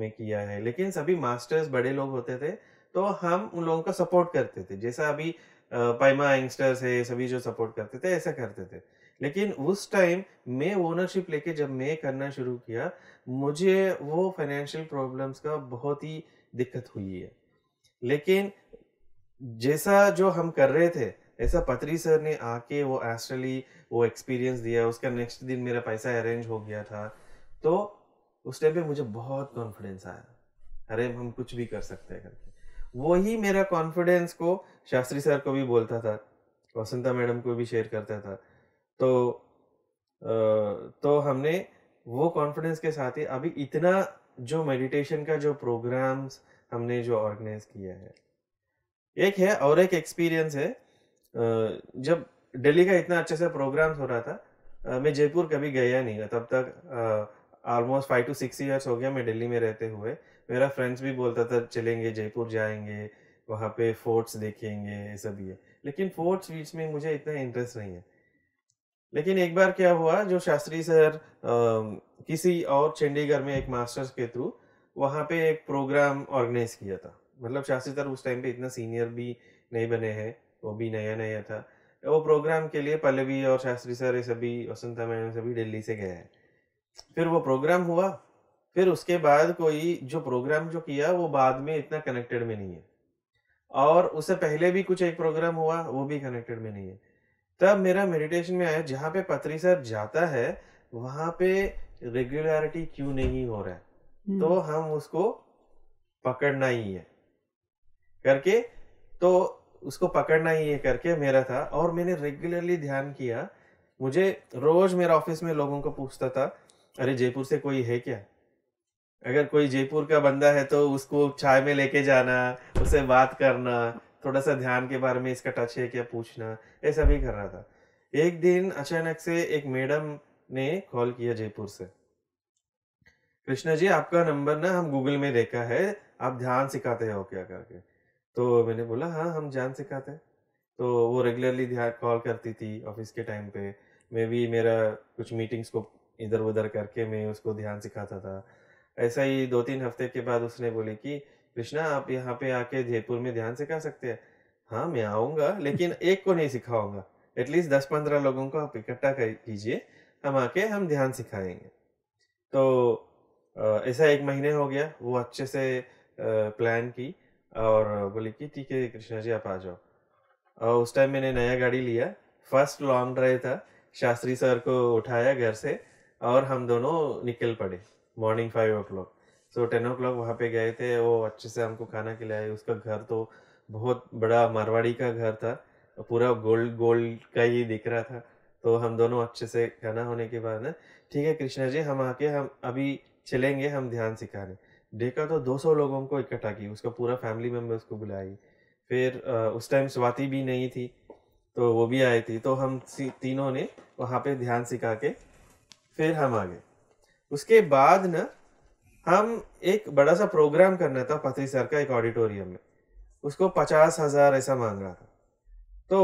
में किया है लेकिन सभी मास्टर्स बड़े लोग होते थे तो हम उन लोगों का सपोर्ट करते थे जैसा अभी पैमा यंगस्टर्स है सभी जो सपोर्ट करते थे ऐसा करते थे लेकिन उस टाइम मैं ओनरशिप लेके जब मैं करना शुरू किया मुझे वो फाइनेंशियल प्रॉब्लम्स का बहुत ही दिक्कत हुई है लेकिन जैसा जो हम कर रहे थे ऐसा पत्री सर ने आके वो एस्ट्रली वो एक्सपीरियंस दिया उसका नेक्स्ट दिन मेरा पैसा अरेंज हो गया था तो उस टाइम पे मुझे बहुत कॉन्फिडेंस आया अरे हम कुछ भी कर सकते हैं करके वही मेरा कॉन्फिडेंस को शास्त्री सर को भी बोलता था वसंता मैडम को भी शेयर करता था तो तो हमने वो कॉन्फिडेंस के साथ ही अभी इतना जो मेडिटेशन का जो प्रोग्राम्स हमने जो ऑर्गेनाइज किया है एक है और एक एक्सपीरियंस है जब दिल्ली का इतना अच्छे से प्रोग्राम हो रहा था मैं जयपुर कभी गया नहीं तब तक almost five to six years हो गया मैं दिल्ली में रहते हुए मेरा फ्रेंड्स भी बोलता था चलेंगे जयपुर जाएंगे वहाँ पे फोर्ट्स देखेंगे ये सब ये लेकिन फोर्ट्स बीच में मुझे इतना इंटरेस्ट नहीं है लेकिन एक बार क्या हुआ जो शास्त्री सर किसी और चंडीगढ़ में एक मास्टर्स के थ्रू वहाँ पे एक प्रोग्राम ऑर्गेनाइज किया था मतलब शास्त्री सर उस टाइम पे इतना सीनियर भी नहीं बने हैं वो भी नया नया था वो प्रोग्राम के लिए पल्लवी और शास्त्री सर ये सभी वसंता मैम सभी दिल्ली से गए हैं फिर वो प्रोग्राम हुआ फिर उसके बाद कोई जो प्रोग्राम जो किया वो बाद में इतना कनेक्टेड में नहीं है और उससे पहले भी कुछ एक प्रोग्राम हुआ वो भी कनेक्टेड में नहीं है तब मेरा मेडिटेशन में आया जहाँ पे पत्री सर जाता है वहां पे रेगुलरिटी क्यों नहीं हो रहा है हम्म। तो हम उसको पकड़ना ही है करके तो उसको पकड़ना ही है करके मेरा था और मैंने रेगुलरली ध्यान किया मुझे रोज मेरा ऑफिस में लोगों को पूछता था अरे जयपुर से कोई है क्या अगर कोई जयपुर का बंदा है तो उसको चाय में लेके जाना उससे बात करना थोड़ा सा ध्यान के बारे में इसका टच है क्या पूछना ऐसा भी कर रहा था एक दिन अचानक से एक मैडम ने कॉल किया जयपुर से कृष्णा जी आपका नंबर ना हम गूगल में देखा है आप ध्यान सिखाते हो क्या करके तो मैंने बोला हाँ हम ध्यान सिखाते हैं तो वो रेगुलरली ध्यान कॉल करती थी ऑफिस के टाइम पे मैं भी मेरा कुछ मीटिंग्स को इधर उधर करके मैं उसको ध्यान सिखाता था ऐसा ही दो तीन हफ्ते के बाद उसने बोली कि कृष्णा आप यहाँ पे आके जयपुर में ध्यान सिखा सकते हैं हाँ मैं आऊँगा लेकिन एक को नहीं सिखाऊंगा एटलीस्ट दस पंद्रह लोगों को आप इकट्ठा कीजिए हम आके हम ध्यान सिखाएंगे तो ऐसा एक महीने हो गया वो अच्छे से प्लान की और बोली कि ठीक है कृष्णा जी आप आ जाओ और उस टाइम मैंने नया गाड़ी लिया फर्स्ट लॉन्ग ड्राइव था शास्त्री सर को उठाया घर से और हम दोनों निकल पड़े morning five o'clock so ten o'clock वहाँ पे गए थे वो अच्छे से हमको खाना खिलाया उसका घर तो बहुत बड़ा मारवाड़ी का घर था पूरा गोल्ड गोल्ड का ही दिख रहा था तो हम दोनों अच्छे से खाना होने के बाद ना ठीक है कृष्णा जी हम आके हम अभी चलेंगे हम ध्यान सिखाने देखा तो 200 लोगों को इकट्ठा की उसका पूरा फैमिली मेम्बर उसको बुलाई फिर उस टाइम स्वाति भी नहीं थी तो वो भी आई थी तो हम तीनों ने वहाँ पे ध्यान सिखा के फिर हम आ गए उसके बाद ना हम एक बड़ा सा प्रोग्राम करना था पथरी सर का एक ऑडिटोरियम में उसको पचास हज़ार ऐसा मांग रहा था तो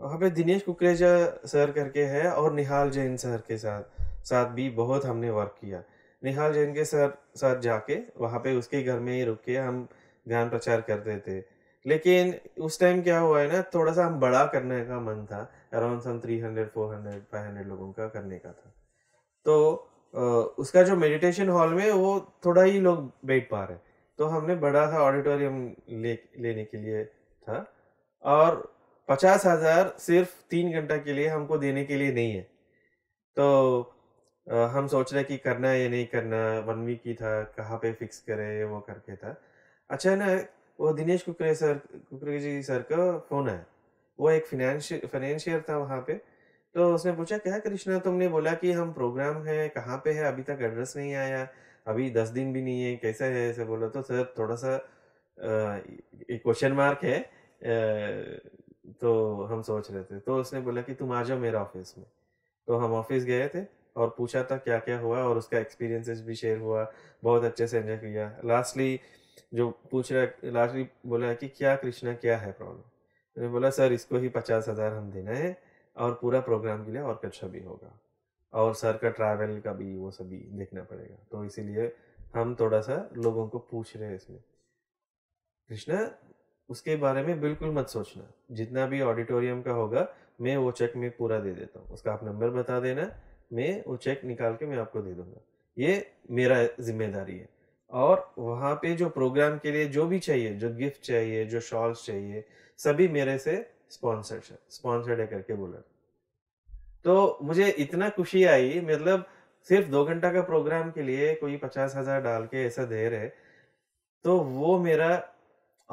वहाँ पे दिनेश कुकरेजा सर करके है और निहाल जैन सर के साथ साथ भी बहुत हमने वर्क किया निहाल जैन के सर साथ जाके वहाँ पे उसके घर में ही रुक के हम ज्ञान प्रचार करते थे लेकिन उस टाइम क्या हुआ है ना थोड़ा सा हम बड़ा करने का मन था around some three hundred four hundred five hundred लोगों का करने का था तो उसका जो मेडिटेशन हॉल में वो थोड़ा ही लोग बैठ पा रहे तो हमने बड़ा सा ऑडिटोरियम ले लेने के लिए था और पचास हजार सिर्फ तीन घंटा के लिए हमको देने के लिए नहीं है तो आ, हम सोच रहे कि करना है या नहीं करना वन वीक ही था कहाँ पे फिक्स करें वो करके था अच्छा ना वो दिनेश कुकरे सर कुकरे जी सर का फ़ोन आया वो एक फिनेंशियर फाइनेंशियर था वहाँ पे तो उसने पूछा क्या कृष्णा तुमने बोला कि हम प्रोग्राम है कहाँ पे है अभी तक एड्रेस नहीं आया अभी दस दिन भी नहीं है कैसे है ऐसे बोला तो सर थोड़ा सा क्वेश्चन मार्क है तो हम सोच रहे थे तो उसने बोला कि तुम आ जाओ मेरा ऑफिस में तो हम ऑफिस गए थे और पूछा था क्या क्या हुआ और उसका एक्सपीरियंसेस भी शेयर हुआ बहुत अच्छे से एंजॉय किया लास्टली जो पूछ रहा लास्टली बोला कि क्या कृष्णा क्या है प्रॉब्लम मैंने तो बोला सर इसको ही पचास हज़ार हम देना है और पूरा प्रोग्राम के लिए और अच्छा भी होगा और सर का ट्रैवल का भी वो सभी देखना पड़ेगा तो इसीलिए हम थोड़ा सा लोगों को पूछ रहे हैं इसमें कृष्णा उसके बारे में बिल्कुल मत सोचना जितना भी ऑडिटोरियम का होगा मैं वो चेक में पूरा दे देता हूँ उसका आप नंबर बता देना मैं वो चेक निकाल के मैं आपको दे दूंगा ये मेरा जिम्मेदारी है और वहाँ पे जो प्रोग्राम के लिए जो भी चाहिए जो गिफ्ट चाहिए जो शॉल्स चाहिए सभी मेरे से स्पॉन्सर्ड है स्पॉन्सर्ड है करके बोला तो मुझे इतना खुशी आई मतलब सिर्फ दो घंटा का प्रोग्राम के लिए कोई पचास हजार डाल के ऐसा दे रहे तो वो मेरा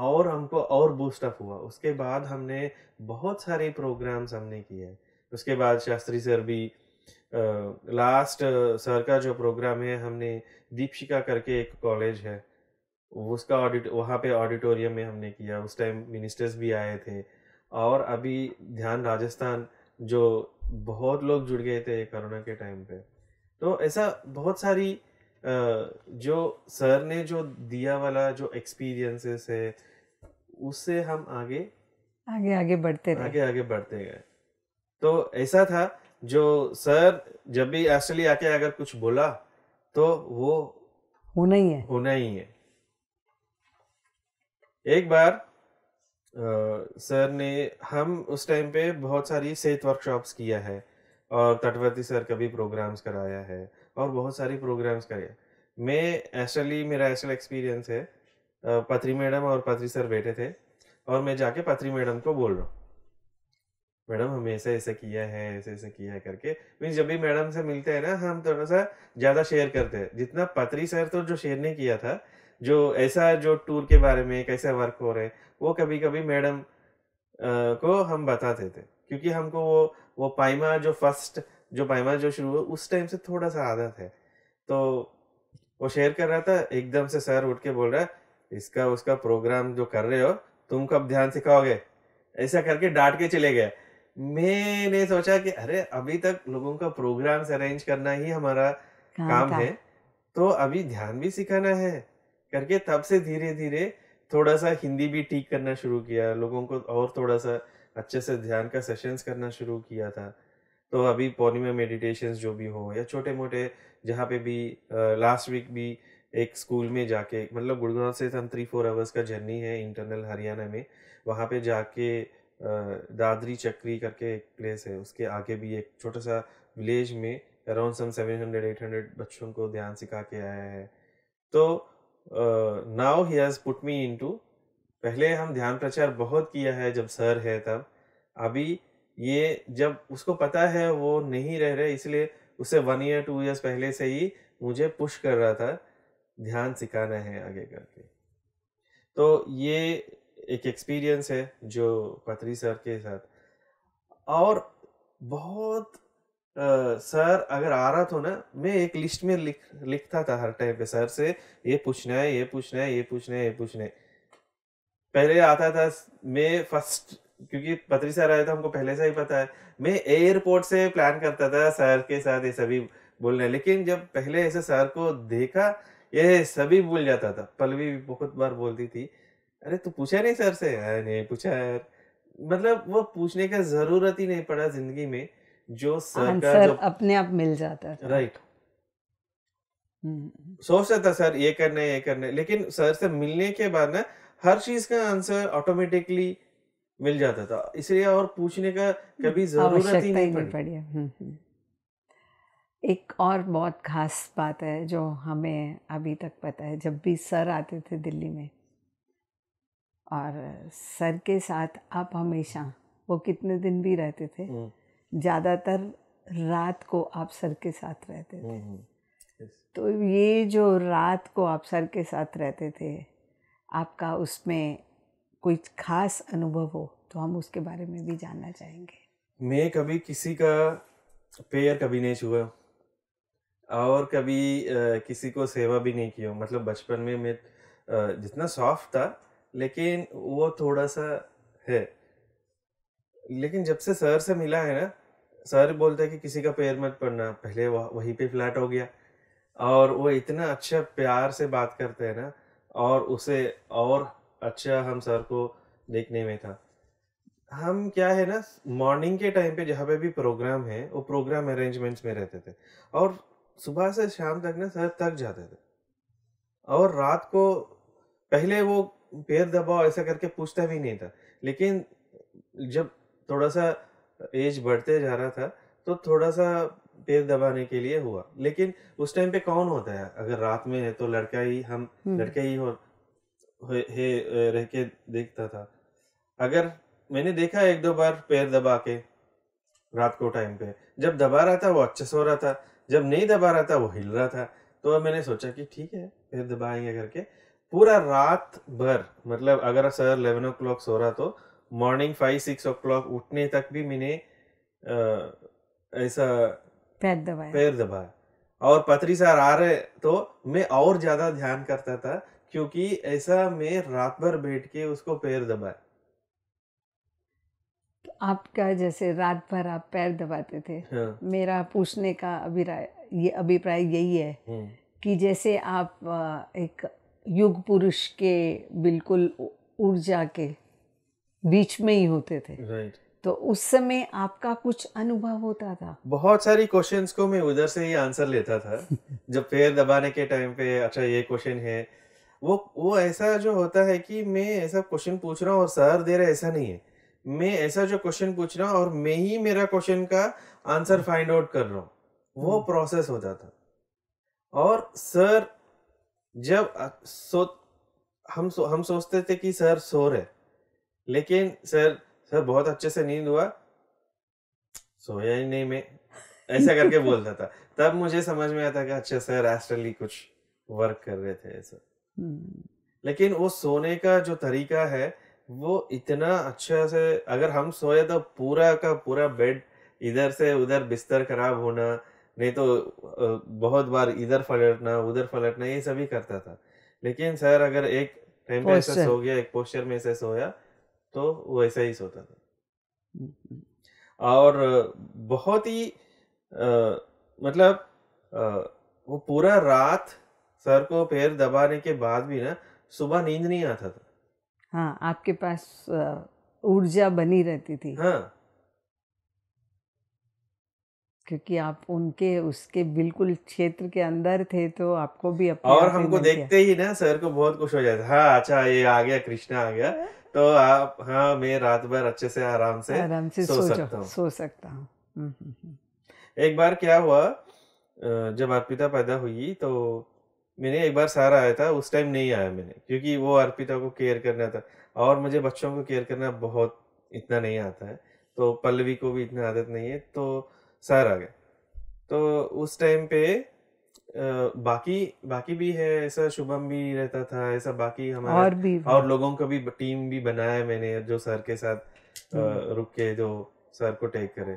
और हमको और बूस्ट अप हुआ उसके बाद हमने बहुत सारे प्रोग्राम्स हमने किए उसके बाद शास्त्री सर भी लास्ट सर का जो प्रोग्राम है हमने दीपशिका करके एक कॉलेज है उसका ऑडिट वहाँ पे ऑडिटोरियम में हमने किया उस टाइम मिनिस्टर्स भी आए थे और अभी ध्यान राजस्थान जो बहुत लोग जुड़ गए थे कोरोना के टाइम पे तो ऐसा बहुत सारी जो सर ने जो दिया वाला जो एक्सपीरियंसेस है उससे हम आगे आगे आगे बढ़ते रहे आगे आगे बढ़ते गए तो ऐसा था जो सर जब भी एक्चुअली आके अगर कुछ बोला तो वो होना ही है होना ही है एक बार सर ने हम उस टाइम पे बहुत सारी सेहत वर्कशॉप्स किया है और तटवर्ती सर का भी प्रोग्राम्स कराया है और बहुत सारी प्रोग्राम्स कराया मैं एक्चुअली मेरा एक्चुअल एक्सपीरियंस है पत्री मैडम और पत्री सर बैठे थे और मैं जाके पत्री मैडम को बोल रहा हूँ मैडम हमें ऐसे ऐसे किया है ऐसे ऐसे किया है करके मीन जब भी मैडम से मिलते हैं ना हम थोड़ा सा ज़्यादा शेयर करते हैं जितना पत्री सर तो जो शेयर नहीं किया था जो ऐसा जो टूर के बारे में कैसा वर्क हो रहे है वो कभी कभी मैडम को हम बताते थे क्योंकि हमको वो वो पाइमा जो फर्स्ट जो पाइमा जो शुरू हुआ उस टाइम से थोड़ा सा आदत है तो वो शेयर कर रहा था एकदम से सर उठ के बोल रहा है इसका उसका प्रोग्राम जो कर रहे हो तुम कब ध्यान सिखाओगे ऐसा करके डांट के चले गए मैंने सोचा कि अरे अभी तक लोगों का प्रोग्राम अरेंज करना ही हमारा काम है तो अभी ध्यान भी सिखाना है करके तब से धीरे धीरे थोड़ा सा हिंदी भी ठीक करना शुरू किया लोगों को और थोड़ा सा अच्छे से ध्यान का सेशंस करना शुरू किया था तो अभी पौर्णिमा मेडिटेशन जो भी हो या छोटे मोटे जहाँ पे भी लास्ट वीक भी एक स्कूल में जाके मतलब गुड़गांव से हम थ्री फोर आवर्स का जर्नी है इंटरनल हरियाणा में वहाँ पे जाके दादरी चक्री करके एक प्लेस है उसके आगे भी एक छोटा सा विलेज में around some seven hundred eight hundred बच्चों को ध्यान सिखा के आया है तो now he has put me into पहले हम ध्यान प्रचार बहुत किया है जब सर है तब अभी ये जब उसको पता है वो नहीं रह रहे इसलिए उसे वन ईयर टू ईयर्स पहले से ही मुझे पुश कर रहा था ध्यान सिखाना है आगे करके तो ये एक एक्सपीरियंस है जो पत्री सर के साथ और बहुत सर अगर आ रहा था तो ना मैं एक लिस्ट में लिख लिखता था हर टाइम पे सर से ये पूछना है ये पूछना है ये पूछना है ये पूछना है पहले आता था मैं फर्स्ट क्योंकि पत्री सर आया था तो हमको पहले से ही पता है मैं एयरपोर्ट से प्लान करता था सर के साथ ये सभी बोलने लेकिन जब पहले ऐसे सर को देखा ये सभी भूल जाता था पलवी बहुत बार बोलती थी अरे तू पूछा नहीं सर से अरे नहीं पूछा यार मतलब वो पूछने का जरूरत ही नहीं पड़ा जिंदगी में जो सर अपने आप मिल जाता था राइट हम्म। सोचता था सर ये करने ये करने लेकिन सर से मिलने के बाद ना हर चीज का आंसर ऑटोमेटिकली मिल जाता था इसलिए और पूछने का कभी हम्म। जरूरत ही नहीं पड़ी, पड़ी। हम्म, एक और बहुत खास बात है जो हमें अभी तक पता है जब भी सर आते थे दिल्ली में और सर के साथ आप हमेशा वो कितने दिन भी रहते थे ज़्यादातर रात को आप सर के साथ रहते थे हम्म, हम्म, तो ये जो रात को आप सर के साथ रहते थे आपका उसमें कोई खास अनुभव हो तो हम उसके बारे में भी जानना चाहेंगे मैं कभी किसी का पेयर कभी नहीं छुआ और कभी किसी को सेवा भी नहीं किया मतलब बचपन में मैं जितना सॉफ्ट था लेकिन वो थोड़ा सा है लेकिन जब से सर से मिला है ना सर बोलते हैं कि किसी का पैर मत पड़ना पहले वहीं पे फ्लैट हो गया और वो इतना अच्छा प्यार से बात करते हैं ना और उसे और अच्छा हम सर को देखने में था हम क्या है ना मॉर्निंग के टाइम पे जहाँ पे भी प्रोग्राम है वो प्रोग्राम अरेंजमेंट्स में रहते थे और सुबह से शाम तक ना सर तक जाते थे और रात को पहले वो पैर दबाओ ऐसा करके पूछता भी नहीं था लेकिन जब थोड़ा सा एज बढ़ते जा रहा था तो थोड़ा सा पैर दबाने के लिए हुआ लेकिन उस टाइम पे कौन होता है अगर रात में है तो लड़का ही हम हम्म। लड़का ही हो हे, रह के देखता था अगर मैंने देखा एक दो बार पैर दबा के रात को टाइम पे जब दबा रहा था वो अच्छा सो रहा था जब नहीं दबा रहा था वो हिल रहा था तो मैंने सोचा कि ठीक है पैर दबाएंगे करके पूरा रात भर मतलब अगर सर इलेवन ओ क्लॉक सो रहा तो morning five six o'clock उठने तक भी मैंने ऐसा पैर दबाया पैर दबाया और पतरी सर आ रहे तो मैं और ज्यादा ध्यान करता था क्योंकि ऐसा मैं रात भर बैठ के उसको पैर दबाया तो आपका जैसे रात भर आप पैर दबाते थे हाँ। मेरा पूछने का अभिप्राय ये अभिप्राय यही है हम्म। कि जैसे आप एक युग पुरुष के बिल्कुल ऊर्जा के बीच में ही होते थे right. तो उस समय आपका कुछ अनुभव होता था बहुत सारी क्वेश्चंस को मैं उधर से ही आंसर लेता था जब पैर दबाने के टाइम पे अच्छा ये क्वेश्चन है वो वो ऐसा जो होता है कि मैं ऐसा क्वेश्चन पूछ रहा हूँ और सर दे रहा ऐसा नहीं है मैं ऐसा जो क्वेश्चन पूछ रहा हूँ और मैं ही मेरा क्वेश्चन का आंसर फाइंड आउट कर रहा हूँ वो प्रोसेस hmm. होता था और सर जब सो हम सो, हम सोचते थे कि सर सो रहे लेकिन सर सर बहुत अच्छे से नींद हुआ सोया ही नहीं मैं ऐसा करके बोलता था तब मुझे समझ में आता कि अच्छा सर एस्ट्रली कुछ वर्क कर रहे थे ऐसा हम्म। लेकिन वो सोने का जो तरीका है वो इतना अच्छा से अगर हम सोए तो पूरा का पूरा बेड इधर से उधर बिस्तर खराब होना नहीं तो बहुत बार इधर पलटना उधर पलटना ये सभी करता था लेकिन सर अगर एक टाइम पे ऐसा सो गया एक पोस्चर में ऐसे सोया तो वैसा ही सोता था हम्म, हम्म। और बहुत ही आ, मतलब आ, वो पूरा रात सर को पैर दबाने के बाद भी ना सुबह नींद नहीं आता था हाँ आपके पास ऊर्जा बनी रहती थी हाँ क्योंकि आप उनके उसके बिल्कुल क्षेत्र के अंदर थे तो आपको भी अपने और हमको देखते ही ना सर को बहुत खुश हो जाता हाँ अच्छा ये आ गया कृष्णा आ गया तो आप हाँ मैं रात भर अच्छे से आराम से आराम से सो, सो सकता हूँ सो सकता हूँ हम्म, हम्म, हम्म। एक बार क्या हुआ जब अर्पिता पैदा हुई तो मैंने एक बार सारा आया था उस टाइम नहीं आया मैंने क्योंकि वो अर्पिता को केयर करना था और मुझे बच्चों को केयर करना बहुत इतना नहीं आता है तो पल्लवी को भी इतना आदत नहीं है तो सारा आ गया तो उस टाइम पे बाकी बाकी भी है ऐसा शुभम भी रहता था ऐसा बाकी हमारा और भी और लोगों का भी टीम भी बनाया मैंने जो सर के साथ हम्म। रुक के जो सर को टेक करे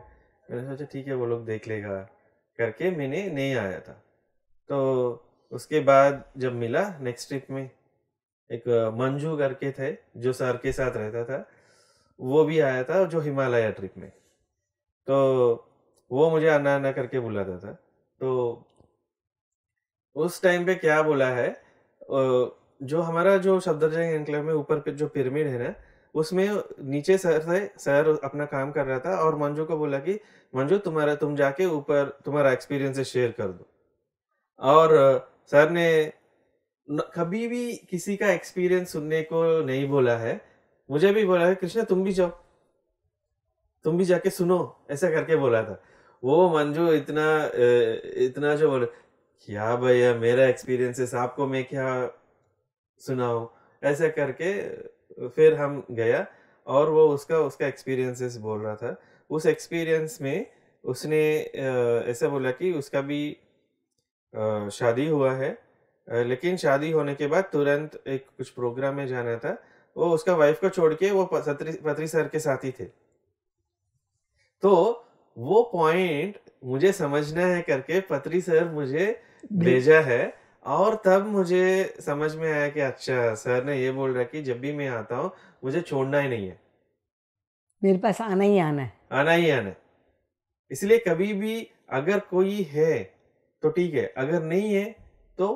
मैंने सोचा ठीक है वो लोग देख लेगा करके मैंने नहीं आया था तो उसके बाद जब मिला नेक्स्ट ट्रिप में एक मंजू करके थे जो सर के साथ रहता था वो भी आया था जो हिमालय ट्रिप में तो वो मुझे आना आना करके बुलाता था तो उस टाइम पे क्या बोला है जो हमारा जो सफदरजंग एनक्लेव में ऊपर जो पिरामिड है ना उसमें नीचे सर थे सर अपना काम कर रहा था और मंजू को बोला कि मंजू तुम्हारा तुम जाके ऊपर तुम्हारा एक्सपीरियंस शेयर कर दो और सर ने कभी भी किसी का एक्सपीरियंस सुनने को नहीं बोला है मुझे भी बोला है कृष्णा तुम भी जाओ तुम भी जाके सुनो ऐसा करके बोला था वो मंजू इतना इतना जो बोले क्या भैया मेरा एक्सपीरियंसेस आपको मैं क्या सुनाऊ ऐसा करके फिर हम गया और वो उसका उसका एक्सपीरियंसेस बोल रहा था उस एक्सपीरियंस में उसने ऐसा बोला कि उसका भी शादी हुआ है लेकिन शादी होने के बाद तुरंत एक कुछ प्रोग्राम में जाना था वो उसका वाइफ को छोड़ के वो पत्री पत्री सर के साथ ही थे तो वो पॉइंट मुझे समझना है करके पत्री सर मुझे भेजा है और तब मुझे समझ में आया कि अच्छा सर ने ये बोल रहा कि जब भी मैं आता हूँ मुझे छोड़ना ही नहीं है मेरे पास आना ही आना है आना ही आना है इसलिए कभी भी अगर कोई है तो ठीक है अगर नहीं है तो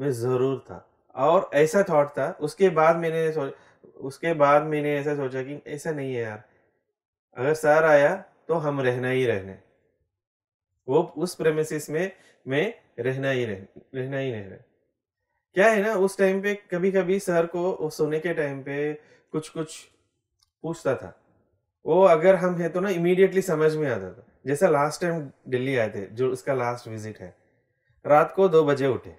मैं जरूर था और ऐसा थॉट था उसके बाद मैंने उसके बाद मैंने ऐसा सोचा कि ऐसा नहीं है यार अगर सर आया तो हम रहना ही रहने वो उस प्रेमिस में में रहना ही रह रहना ही रहना क्या है ना उस टाइम पे कभी कभी सर को सोने के टाइम पे कुछ कुछ पूछता था वो अगर हम है तो ना इमीडिएटली समझ में आता था जैसा लास्ट टाइम दिल्ली आए थे जो उसका लास्ट विजिट है रात को दो बजे उठे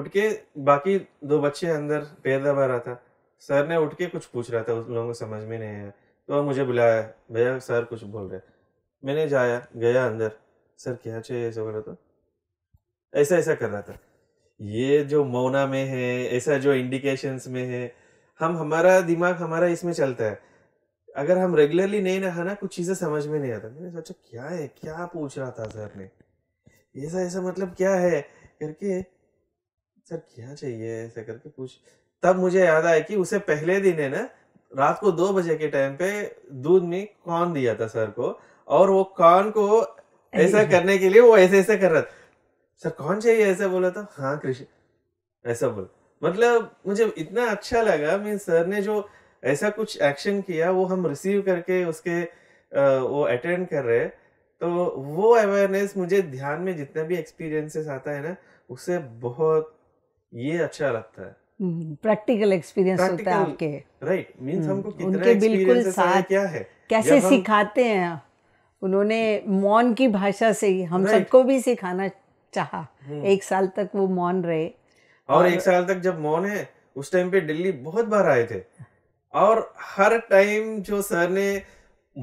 उठ के बाकी दो बच्चे अंदर पैर दबा रहा था सर ने उठ के कुछ पूछ रहा था उस लोगों को समझ में नहीं आया तो मुझे बुलाया भैया सर कुछ बोल रहे मैंने जाया गया अंदर सर क्या चाहिए ऐसा बोला तो ऐसा ऐसा कर रहा था ये जो मौना में है ऐसा जो इंडिकेशंस में है हम हमारा दिमाग हमारा इसमें चलता है अगर हम रेगुलरली नहीं रहा ना कुछ चीज़ें समझ में नहीं आता मैंने सोचा क्या है क्या पूछ रहा था सर ने ऐसा ऐसा मतलब क्या है करके सर क्या चाहिए ऐसा करके पूछ तब मुझे याद आया कि उसे पहले दिन है ना रात को दो बजे के टाइम पे दूध में कॉर्न दिया था सर को और वो कॉर्न को ऐसा करने के लिए वो ऐसे ऐसा कर रहा था सर कौन चाहिए ऐसा बोला था हाँ कृष्ण ऐसा बोला मतलब मुझे इतना अच्छा लगा मीन सर ने जो ऐसा कुछ एक्शन किया वो हम रिसीव करके उसके वो अटेंड कर रहे तो वो अवेयरनेस मुझे ध्यान में जितना भी एक्सपीरियंसेस आता है ना उससे बहुत ये अच्छा लगता है प्रैक्टिकल हम्म, एक्सपीरियंस होता है आपके राइट मीन्स मींस हमको हम्म, कितना एक्सपीरियंस क्या है कैसे सिखाते हैं उन्होंने मौन की भाषा से ही हम सबको भी सिखाना चाहा हम्म। एक साल तक वो मौन रहे और, और एक साल तक जब मौन है उस टाइम पे दिल्ली बहुत बार आए थे और हर टाइम जो सर ने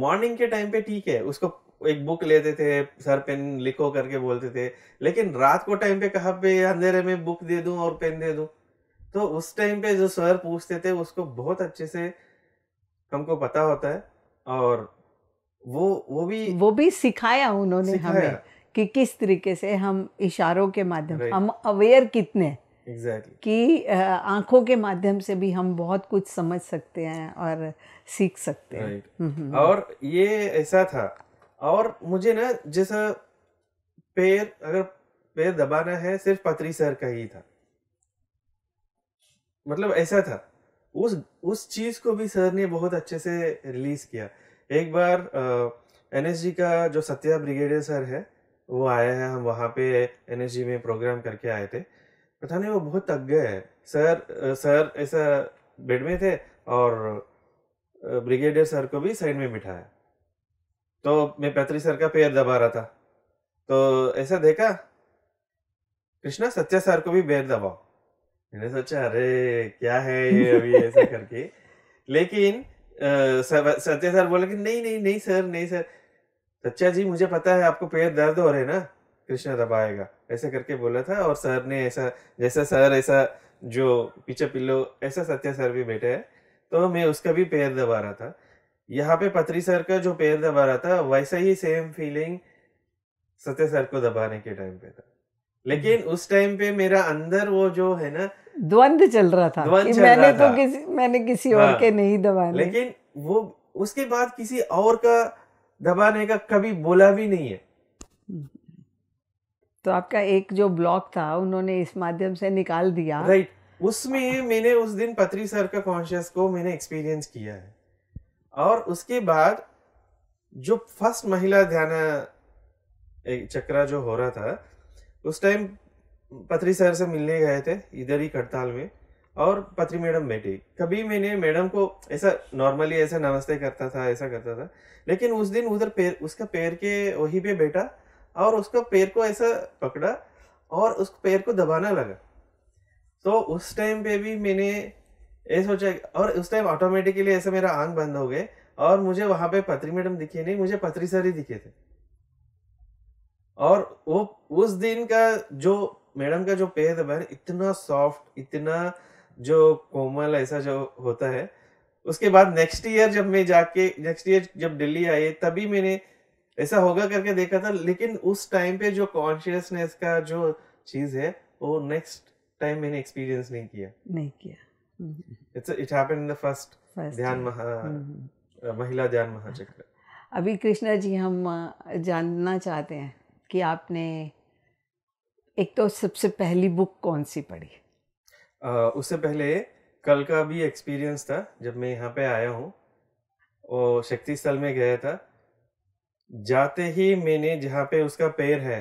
मॉर्निंग के टाइम पे ठीक है उसको एक बुक लेते थे सर पेन लिखो करके बोलते थे लेकिन रात को टाइम पे कहा पे अंधेरे में बुक दे दूं और पेन दे दूं तो उस टाइम पे जो सर पूछते थे उसको बहुत अच्छे से हमको पता होता है और वो वो भी वो भी सिखाया उन्होंने सिखाया। हमें कि किस तरीके से हम इशारों के माध्यम right. हम अवेयर कितने exactly. कि आंखों के माध्यम से भी हम बहुत कुछ समझ सकते हैं और सीख सकते right. हैं हम्म, हम्म। और ये ऐसा था और मुझे ना जैसा पैर अगर पैर दबाना है सिर्फ पतरी सर का ही था मतलब ऐसा था उस उस चीज को भी सर ने बहुत अच्छे से रिलीज किया एक बार एन एस जी का जो सत्या ब्रिगेडियर सर है वो आए हैं हम वहाँ पे एन एस जी में प्रोग्राम करके आए थे पता नहीं वो बहुत थक गए हैं सर सर ऐसा बेड में थे और ब्रिगेडियर सर को भी साइड में बिठाया तो मैं पैतरी सर का पैर दबा रहा था तो ऐसा देखा कृष्णा सत्या सर को भी पैर दबाओ मैंने सोचा अरे क्या है ये अभी ऐसा करके लेकिन सत्य सर बोला कि नहीं नहीं नहीं सर नहीं सर सच्चा जी मुझे पता है आपको पेट दर्द हो रहे ना कृष्णा दबाएगा ऐसा करके बोला था और सर ने ऐसा जैसा सर ऐसा जो पीछे पिल्लो ऐसा सत्या सर भी बैठे है तो मैं उसका भी पैर दबा रहा था यहाँ पे पत्री सर का जो पैर दबा रहा था वैसा ही सेम फीलिंग सत्य सर को दबाने के टाइम पे था लेकिन हम्म। उस टाइम पे मेरा अंदर वो जो है ना द्वंद चल रहा था कि मैंने तो था। किसी मैंने किसी और हाँ। के नहीं दबाने लेकिन वो उसके बाद किसी और का दबाने का कभी बोला भी नहीं है तो आपका एक जो ब्लॉक था उन्होंने इस माध्यम से निकाल दिया राइट उसमें मैंने उस दिन पत्री सर का कॉन्शियस को मैंने एक्सपीरियंस किया है और उसके बाद जो फर्स्ट महिला ध्यान चक्रा जो हो रहा था उस टाइम पत्री सर से मिलने गए थे इधर ही करताल में और पत्री मैडम बैठी कभी मैंने मैडम को ऐसा नॉर्मली ऐसा नमस्ते करता था ऐसा करता था लेकिन उस दिन उधर पैर उसका पैर के वहीं पे बैठा और उसका पैर को ऐसा पकड़ा और उस पैर को दबाना लगा तो उस टाइम पे भी मैंने ये सोचा और उस टाइम ऑटोमेटिकली ऐसे मेरा आंख बंद हो गए और मुझे वहाँ पे पत्री मैडम दिखे नहीं मुझे पत्री सर ही दिखे थे और वो उस दिन का जो मैडम का जो पैर दबाया इतना सॉफ्ट इतना जो कोमल ऐसा जो होता है उसके बाद नेक्स्ट ईयर जब मैं जाके नेक्स्ट ईयर जब दिल्ली आई तभी मैंने ऐसा होगा करके देखा था लेकिन उस टाइम पे जो कॉन्शियसनेस का जो चीज है वो नेक्स्ट टाइम मैंने एक्सपीरियंस नहीं किया नहीं किया it's it happened in the first ध्यान महा महिला ध्यान महाचक्र अभी कृष्णा जी हम जानना चाहते हैं कि आपने एक तो सबसे पहली बुक कौन सी पढ़ी उससे पहले कल का भी एक्सपीरियंस था जब मैं यहाँ पे आया हूँ और शक्ति स्थल में गया था जाते ही मैंने जहाँ पे उसका पैर है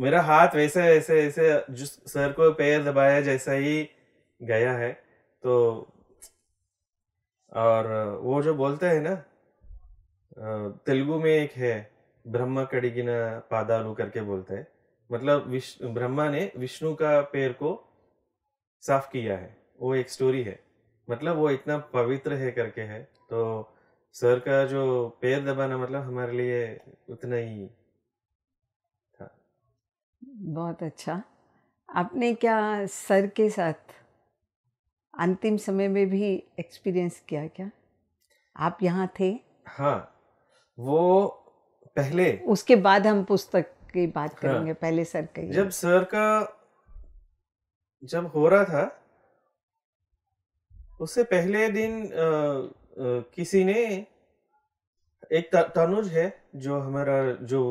मेरा हाथ वैसे ऐसे ऐसे जिस सर को पैर दबाया जैसा ही गया है तो और वो जो बोलते हैं ना तेलुगु में एक है ब्रह्मा गिना पादालू करके बोलते हैं मतलब ब्रह्मा ने विष्णु का पैर को साफ किया है वो एक स्टोरी है मतलब वो इतना पवित्र है करके है तो सर का जो पैर दबाना मतलब हमारे लिए उतना ही था बहुत अच्छा आपने क्या सर के साथ अंतिम समय में भी एक्सपीरियंस किया क्या आप यहाँ थे हाँ वो पहले उसके बाद हम पुस्तक की बात हाँ। करेंगे पहले सर की जब सर का जब हो रहा था उससे पहले दिन आ, आ, किसी ने एक तनुज है जो हमारा जो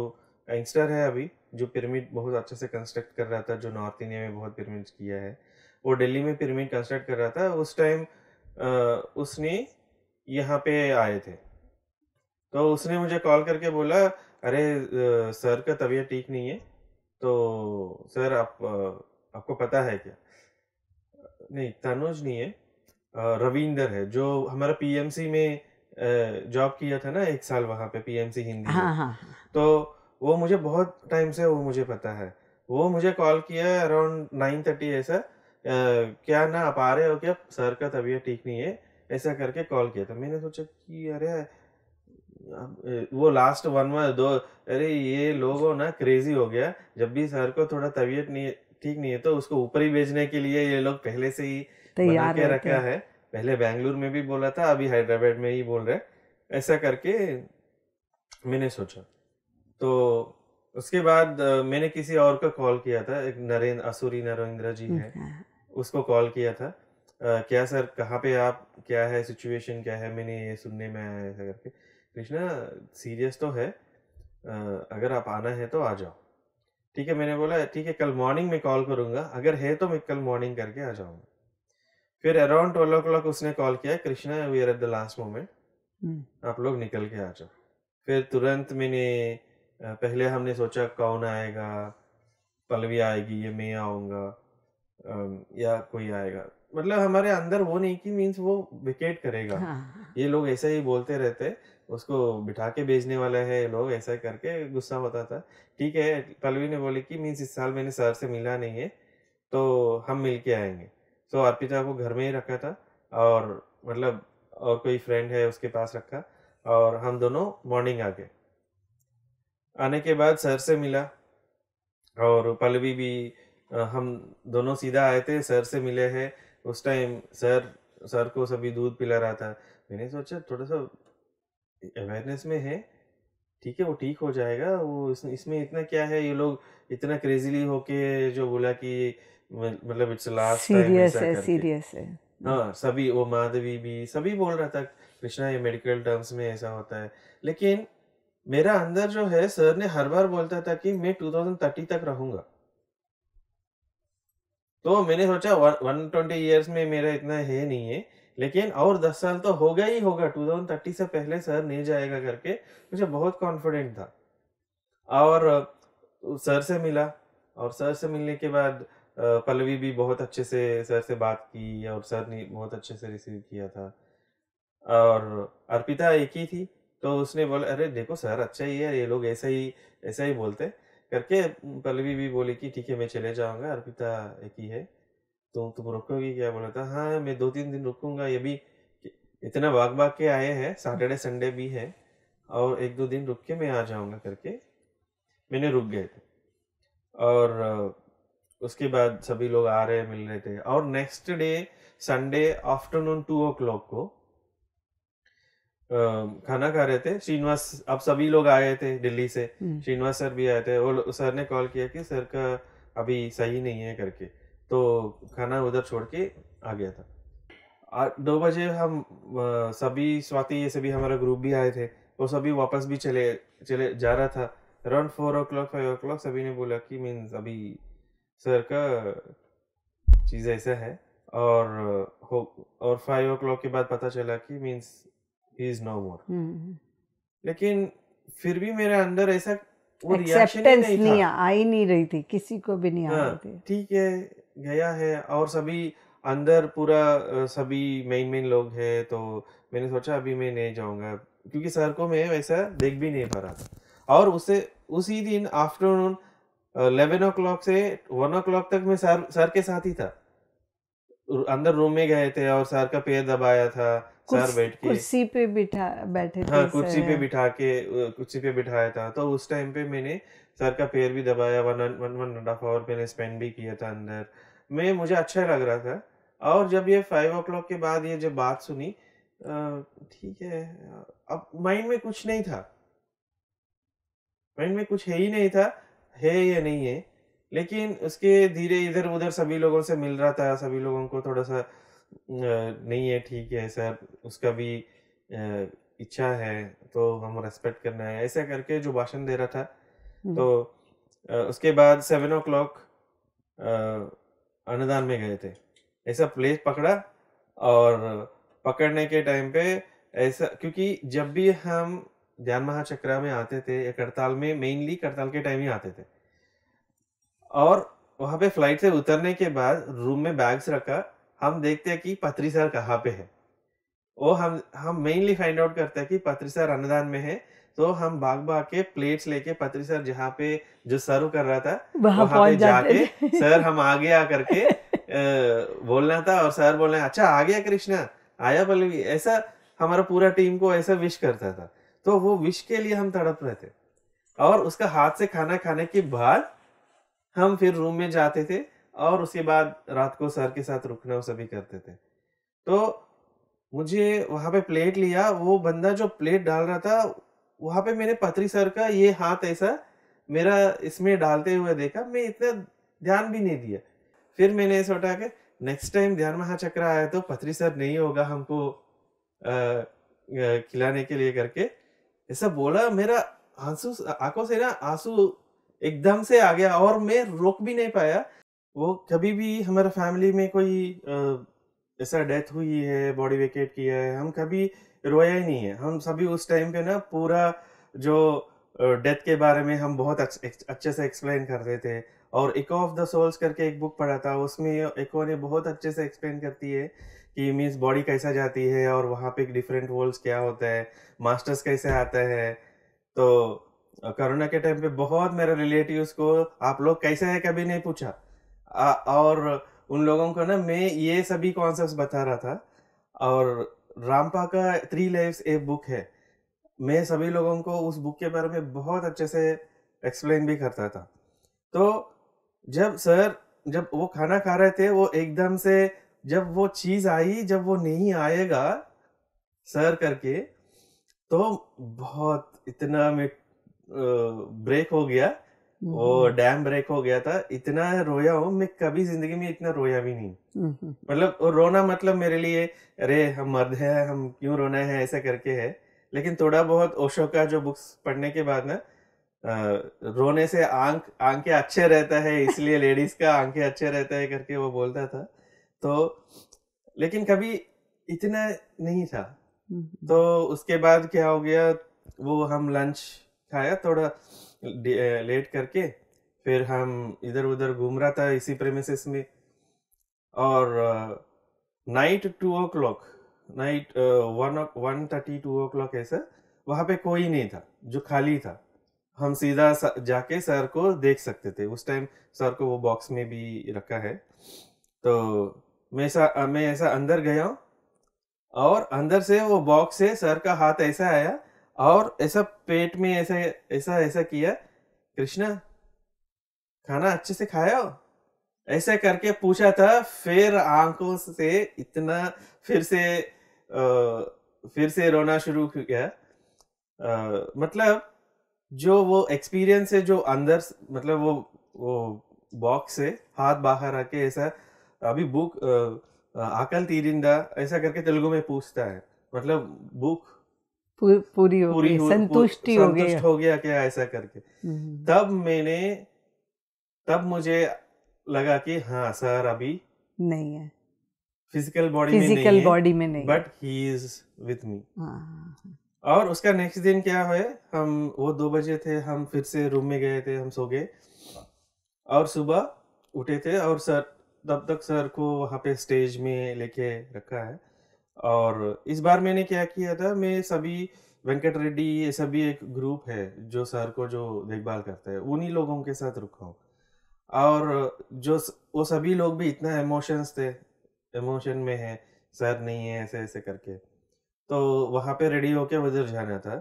एंगस्टर है अभी जो पिरामिड बहुत अच्छे से कंस्ट्रक्ट कर रहा था जो नॉर्थ इंडिया में बहुत पिरामिड किया है वो दिल्ली में पिरामिड कंस्ट्रक्ट कर रहा था उस टाइम उसने यहाँ पे आए थे तो उसने मुझे कॉल करके बोला अरे सर का तबीयत ठीक नहीं है तो सर आप आपको पता है क्या नहीं तनुज नहीं है रविंदर है जो हमारा पीएमसी में जॉब किया था ना एक साल वहाँ पे पीएमसी हिंदी हाँ, हाँ, हाँ. तो वो मुझे बहुत टाइम से वो मुझे पता है वो मुझे कॉल किया अराउंड नाइन थर्टी ऐसा क्या ना आप आ रहे हो क्या सर का तबीयत ठीक नहीं है ऐसा करके कॉल किया था मैंने सोचा कि अरे वो लास्ट वन में दो अरे ये लोगों ना क्रेजी हो गया जब भी सर को थोड़ा तबीयत नहीं ठीक नहीं है तो उसको ऊपर ही भेजने के लिए ये लोग पहले से ही तैयार के रखा है पहले बैंगलोर में भी बोला था अभी हैदराबाद में ही बोल रहे ऐसा करके मैंने सोचा तो उसके बाद मैंने किसी और को कॉल किया था एक नरेंद्र असुरी नरेंद्र जी है उसको कॉल किया था आ, क्या सर कहाँ पे आप क्या है सिचुएशन क्या है मैंने ये सुनने में आया ऐसा करके कृष्णा सीरियस तो है अगर आप आना है तो आ जाओ ठीक है मैंने बोला ठीक है कल मॉर्निंग में कॉल करूंगा अगर है तो मैं कल मॉर्निंग करके आ जाऊंगा फिर अराउंड ट्वेल्व ओ क्लॉक उसने कॉल किया Krishna we are at the last moment आप लोग निकल के आ जाओ फिर तुरंत मैंने पहले हमने सोचा कौन आएगा पलवी आएगी ये मैं आऊंगा या कोई आएगा मतलब हमारे अंदर वो नहीं कि मीन्स वो विकेट करेगा हाँ। ये लोग ऐसे ही बोलते रहते उसको बिठा के भेजने वाला है लोग ऐसा करके गुस्सा होता था ठीक है पलवी ने बोली कि मीन्स इस साल मैंने सर से मिला नहीं है तो हम मिल के आएंगे सो तो अर्पिता को घर में ही रखा था और मतलब और कोई फ्रेंड है उसके पास रखा और हम दोनों मॉर्निंग आ गए आने के बाद सर से मिला और पलवी भी हम दोनों सीधा आए थे सर से मिले हैं उस टाइम सर सर को सभी दूध पिला रहा था मैंने सोचा थोड़ा सा अवेयरनेस में है ठीक है वो ठीक हो जाएगा वो इस, इसमें इतना क्या है ये लोग इतना क्रेजीली होके जो बोला कि मतलब इट्स लास्ट सीरियस है सीरियस है हाँ सभी वो माधवी भी सभी बोल रहा था कृष्णा ये मेडिकल टर्म्स में ऐसा होता है लेकिन मेरा अंदर जो है सर ने हर बार बोलता था कि मैं टू तक रहूंगा तो मैंने सोचा वन ट्वेंटी ईयर्स में मेरा इतना है नहीं है लेकिन और दस साल तो होगा ही होगा टू थाउजेंड थर्टी से पहले सर नहीं जाएगा करके मुझे बहुत कॉन्फिडेंट था और सर से मिला और सर से मिलने के बाद पल्लवी भी बहुत अच्छे से सर से बात की और सर ने बहुत अच्छे से रिसीव किया था और अर्पिता एक ही थी तो उसने बोला अरे देखो सर अच्छा ही है ये लोग ऐसा ही ऐसा ही बोलते करके पल्लवी भी बोली कि ठीक है मैं चले जाऊँगा अर्पिता एक ही है तो तुम तो रुकोगी क्या बोला था हाँ मैं दो तीन दिन रुकूंगा ये भी इतना भाग भाग के आए हैं सैटरडे संडे भी है और एक दो दिन रुक के मैं आ जाऊंगा करके मैंने रुक गए थे और उसके बाद सभी लोग आ रहे मिल रहे थे और next day Sunday afternoon two o'clock को खाना खा रहे थे श्रीनिवास अब सभी लोग आए थे दिल्ली से हम्म। श्रीनिवास सर भी आए थे वो सर ने कॉल किया कि सर का अभी सही नहीं है करके तो खाना उधर छोड़ के आ गया था दो बजे हम सभी स्वाति ये सभी हमारा ग्रुप भी आए थे वो सभी वापस भी चले चले जा रहा था around four o'clock five o'clock सभी ने बोला कि मीन्स अभी सर का चीज़ ऐसा है और हो और फाइव ओ क्लॉक के बाद पता चला कि means he is no more लेकिन फिर भी मेरे अंदर ऐसा वो रिएक्शन नहीं, नहीं आ ही नहीं रही थी किसी को भी नहीं आ हाँ, रही थी ठीक है गया है और सभी अंदर पूरा सभी मेन मेन लोग हैं तो मैंने सोचा अभी मैं नहीं जाऊंगा क्योंकि सर को मैं वैसा देख भी नहीं पा रहा था और उससे उसी दिन आफ्टरनून इलेवन ओ क्लॉक से वन ओ क्लॉक तक मैं सर सर के साथ ही था अंदर रूम में गए थे और सर का पैर दबाया था सर बैठ के कुर्सी पे बिठा बैठे थे हाँ कुर्सी पे बिठा के कुर्सी पे बिठाया था तो उस टाइम पे मैंने सर का पैर भी दबाया one one one and half hour मैंने स्पेंड भी किया था अंदर में मुझे अच्छा लग रहा था और जब ये फाइव ओ क्लॉक के बाद ये जब बात सुनी ठीक है अब माइंड में कुछ नहीं था माइंड में कुछ है ही नहीं था है या नहीं है लेकिन उसके धीरे इधर उधर सभी लोगों से मिल रहा था सभी लोगों को थोड़ा सा नहीं है ठीक है सर उसका भी इच्छा है तो हम रेस्पेक्ट करना है ऐसा करके जो भाषण दे रहा था हम्म। तो उसके बाद सेवन ओ क्लॉक अनुदान में गए थे ऐसा प्लेस पकड़ा और पकड़ने के टाइम पे ऐसा क्योंकि जब भी हम ध्यान महाचक्रा में आते थे या करताल में मेनली करताल के टाइम ही आते थे और वहाँ पे फ्लाइट से उतरने के बाद रूम में बैग्स रखा हम देखते हैं कि पत्री सर कहाँ पे है वो हम हम मेनली फाइंड आउट करते हैं कि पत्री सर अनुदान में है तो हम बाग बाग के प्लेट्स लेके पत्री सर जहाँ पे जो सर्व कर रहा था वहां पे जाके सर हम आगे आ करके बोलना था और सर बोलना अच्छा आ गया कृष्णा आया पल्लवी ऐसा हमारा पूरा टीम को ऐसा विश करता था तो वो विश के लिए हम तड़प रहे थे और उसका हाथ से खाना खाने के बाद हम फिर रूम में जाते थे और उसके बाद रात को सर के साथ रुकना सभी करते थे तो मुझे वहां पे प्लेट लिया वो बंदा जो प्लेट डाल रहा था वहां पे मैंने पथरी सर का ये हाथ ऐसा मेरा इसमें डालते हुए देखा मैं इतना ध्यान भी नहीं दिया फिर मैंने सोचा कि नेक्स्ट टाइम ध्यान महाचक्र आया तो पथरी सर नहीं होगा हमको खिलाने के लिए करके ऐसा बोला मेरा आंसू आंखों से ना आंसू एकदम से आ गया और मैं रोक भी नहीं पाया वो कभी भी हमारे फैमिली में कोई ऐसा डेथ हुई है बॉडी वेकेट किया है हम कभी रोया ही नहीं है हम सभी उस टाइम पे ना पूरा जो डेथ के बारे में हम बहुत अच्छे से एक्सप्लेन कर रहे थे और इको ऑफ द सोल्स करके एक बुक पढ़ा था उसमें इको ने बहुत अच्छे से एक्सप्लेन करती है कि मीन्स बॉडी कैसा जाती है और वहाँ पे डिफरेंट वर्ल्ड क्या होता है मास्टर्स कैसे आता है तो करोना के टाइम पे बहुत मेरे रिलेटिव को आप लोग कैसे है कभी नहीं पूछा आ, और उन लोगों को ना मैं ये सभी कॉन्सेप्ट बता रहा था और रामपा का थ्री लाइव एक बुक है मैं सभी लोगों को उस बुक के बारे में बहुत अच्छे से एक्सप्लेन भी करता था तो जब सर जब वो खाना खा रहे थे वो एकदम से जब वो चीज आई जब वो नहीं आएगा सर करके तो बहुत इतना में ब्रेक हो गया वो हम्म। डैम ब्रेक हो गया था इतना रोया हूँ मैं कभी जिंदगी में इतना रोया भी नहीं हम्म। मतलब रोना मतलब मेरे लिए अरे हम मर्द है हम क्यों रोना है ऐसा करके है लेकिन थोड़ा बहुत ओशो का जो बुक्स पढ़ने के बाद ना रोने से आंख आंखें अच्छे रहता है इसलिए लेडीज का आंखें अच्छे रहता है करके वो बोलता था तो लेकिन कभी इतना नहीं था हम्म। तो उसके बाद क्या हो गया वो हम लंच खाया थोड़ा लेट करके फिर हम इधर उधर घूम रहा था इसी प्रेमिस में और night two o'clock night one one thirty two o'clock ऐसा वहाँ पे कोई नहीं था जो खाली था हम सीधा जाके सर को देख सकते थे उस टाइम सर को वो बॉक्स में भी रखा है तो मैं ऐसा मैं ऐसा अंदर गया और अंदर से वो बॉक्स से सर का हाथ ऐसा आया और ऐसा पेट में ऐसा ऐसा ऐसा किया कृष्णा खाना अच्छे से खाया ऐसा करके पूछा था फिर आंखों से इतना फिर से आ, फिर से रोना शुरू हो गया मतलब जो वो एक्सपीरियंस है जो अंदर मतलब वो वो बॉक्स से हाथ बाहर आके ऐसा अभी बुक आकल तीरिंदा ऐसा करके तेलुगु में पूछता है मतलब बुक पूरी हो पूरी गई संतुष्टि हो गई हो गया क्या ऐसा करके हम्म। तब मैंने तब मुझे लगा कि हाँ सर अभी नहीं है फिजिकल बॉडी फिजिकल बॉडी में नहीं but he is with me और उसका नेक्स्ट दिन क्या हुआ हम वो दो बजे थे हम फिर से रूम में गए थे हम सो गए और सुबह उठे थे और सर तब तक सर को वहाँ पे स्टेज में लेके रखा है और इस बार मैंने क्या किया था मैं सभी वेंकट रेड्डी ये सभी एक ग्रुप है जो सर को जो देखभाल करता है उन्हीं लोगों के साथ रुका हूँ और जो वो सभी लोग भी इतना इमोशंस थे इमोशन में है सर नहीं है ऐसे ऐसे करके तो वहाँ पे रेडी होके उधर जाना था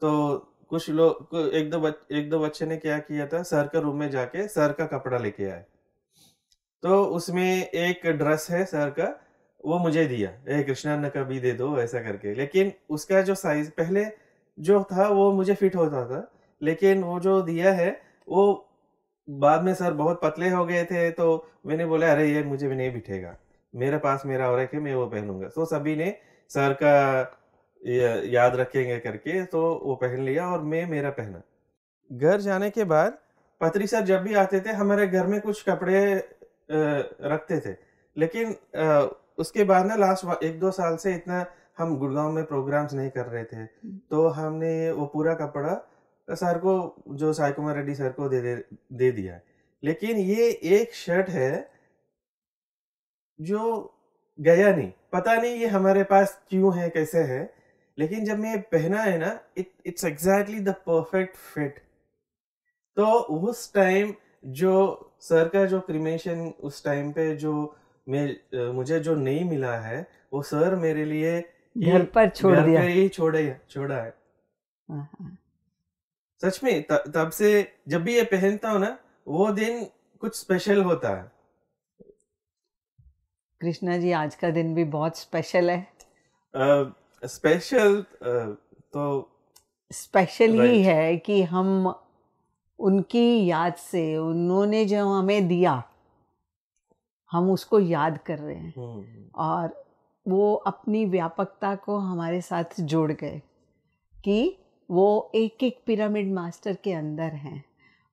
तो कुछ लोग एक दो बच, एक दो बच्चे ने क्या किया था सर के रूम में जाके सर का कपड़ा लेके आए तो उसमें एक ड्रेस है सर का वो मुझे दिया ए कृष्णा ने कभी दे दो ऐसा करके लेकिन उसका जो साइज पहले जो था वो मुझे फिट होता था लेकिन वो जो दिया है वो बाद में सर बहुत पतले हो गए थे तो मैंने बोला अरे ये मुझे भी नहीं बिठेगा मेरे पास मेरा और है मैं वो पहनूंगा तो सभी ने सर का याद रखेंगे करके तो वो पहन लिया और मैं मेरा पहना घर जाने के बाद पत्री सर जब भी आते थे हमारे घर में कुछ कपड़े रखते थे लेकिन उसके बाद ना लास्ट एक दो साल से इतना हम गुड़गांव में प्रोग्राम्स नहीं कर रहे थे हम्म। तो हमने वो पूरा कपड़ा सर को जो साय कुमार रेड्डी सर को दे, दे दे दिया लेकिन ये एक शर्ट है जो गया नहीं पता नहीं ये हमारे पास क्यों है कैसे है लेकिन जब मैं पहना है ना it it's exactly the perfect fit तो उस टाइम जो सर का जो क्रिमेशन उस टाइम पे जो मैं मुझे जो नहीं मिला है वो सर मेरे लिए घर पर छोड़ दिया ही छोड़ा छोड़ा है सच में तब से जब भी ये पहनता हूँ ना वो दिन कुछ स्पेशल होता है कृष्णा जी आज का दिन भी बहुत स्पेशल है आ, स्पेशल uh, तो स्पेशल ही है कि हम उनकी याद से उन्होंने जो हमें दिया हम उसको याद कर रहे हैं हम्म, हम्म। और वो अपनी व्यापकता को हमारे साथ जोड़ गए कि वो एक एक पिरामिड मास्टर के अंदर हैं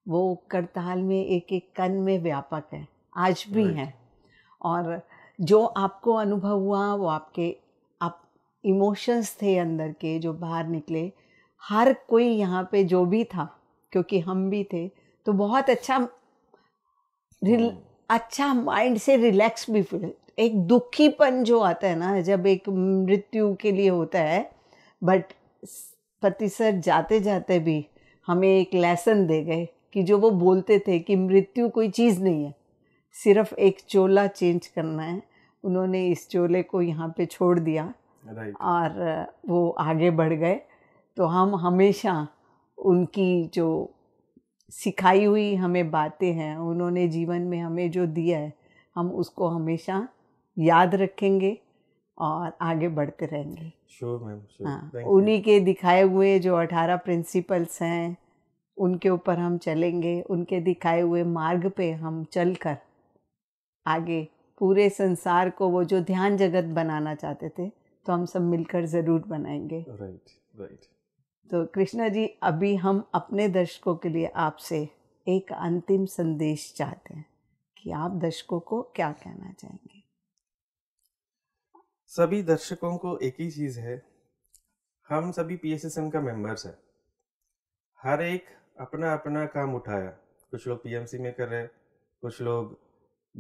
वो करताल में एक एक कन में व्यापक है आज भी है हैं और जो आपको अनुभव हुआ वो आपके आप इमोशंस थे अंदर के जो बाहर निकले हर कोई यहाँ पे जो भी था क्योंकि हम भी थे तो बहुत अच्छा hmm. अच्छा माइंड से रिलैक्स भी फील एक दुखीपन जो आता है ना जब एक मृत्यु के लिए होता है बट पति सर जाते जाते भी हमें एक लेसन दे गए कि जो वो बोलते थे कि मृत्यु कोई चीज़ नहीं है सिर्फ एक चोला चेंज करना है उन्होंने इस चोले को यहाँ पे छोड़ दिया और वो आगे बढ़ गए तो हम हमेशा उनकी जो सिखाई हुई हमें बातें हैं उन्होंने जीवन में हमें जो दिया है हम उसको हमेशा याद रखेंगे और आगे बढ़ते रहेंगे श्योर मैम हाँ उन्हीं के दिखाए हुए जो अठारह प्रिंसिपल्स हैं उनके ऊपर हम चलेंगे उनके दिखाए हुए मार्ग पे हम चलकर आगे पूरे संसार को वो जो ध्यान जगत बनाना चाहते थे तो हम सब मिलकर ज़रूर बनाएंगे राइट right, राइट right. तो कृष्णा जी अभी हम अपने दर्शकों के लिए आपसे एक अंतिम संदेश चाहते हैं कि आप दर्शकों को क्या कहना चाहेंगे सभी दर्शकों को एक ही चीज़ है हम सभी पीएसएसएम का मेंबर्स हैं हर एक अपना अपना काम उठाया कुछ लोग पीएमसी में कर रहे कुछ लोग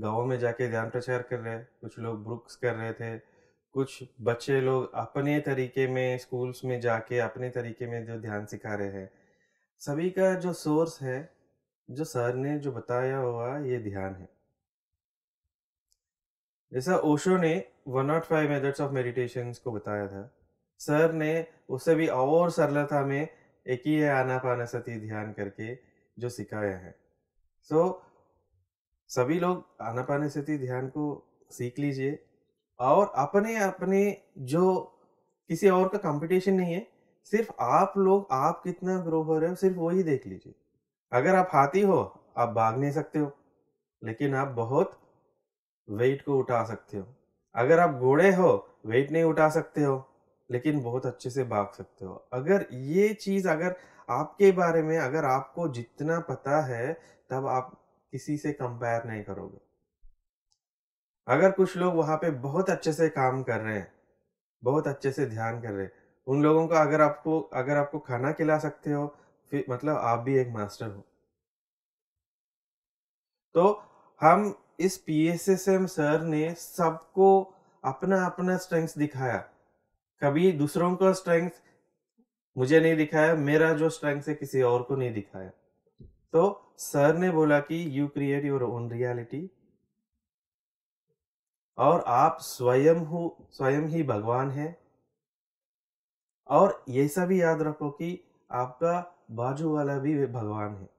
गाँव में जाके ध्यान प्रचार कर रहे कुछ लोग ब्रुक्स कर रहे थे कुछ बच्चे लोग अपने तरीके में स्कूल्स में जाके अपने तरीके में जो ध्यान सिखा रहे हैं सभी का जो सोर्स है जो सर ने जो बताया हुआ ये ध्यान है जैसा ओशो ने 105 मेथड्स ऑफ मेडिटेशन को बताया था सर ने उससे भी और सरलता में एक ही है आना सती ध्यान करके जो सिखाया है सो so, सभी लोग आना सती ध्यान को सीख लीजिए और अपने अपने जो किसी और का कंपटीशन नहीं है सिर्फ आप लोग आप कितना ग्रो हो रहे हो सिर्फ वही देख लीजिए अगर आप हाथी हो आप भाग नहीं सकते हो लेकिन आप बहुत वेट को उठा सकते हो अगर आप घोड़े हो वेट नहीं उठा सकते हो लेकिन बहुत अच्छे से भाग सकते हो अगर ये चीज़ अगर आपके बारे में अगर आपको जितना पता है तब आप किसी से कंपेयर नहीं करोगे अगर कुछ लोग वहाँ पे बहुत अच्छे से काम कर रहे हैं बहुत अच्छे से ध्यान कर रहे हैं उन लोगों का अगर आपको अगर आपको खाना खिला सकते हो फिर मतलब आप भी एक मास्टर हो तो हम इस एम सर ने सबको अपना अपना स्ट्रेंथ दिखाया कभी दूसरों का स्ट्रेंथ मुझे नहीं दिखाया मेरा जो स्ट्रेंथ है किसी और को नहीं दिखाया तो सर ने बोला कि you create your own reality और आप स्वयं हो स्वयं ही भगवान हैं और ये भी याद रखो कि आपका बाजू वाला भी भगवान है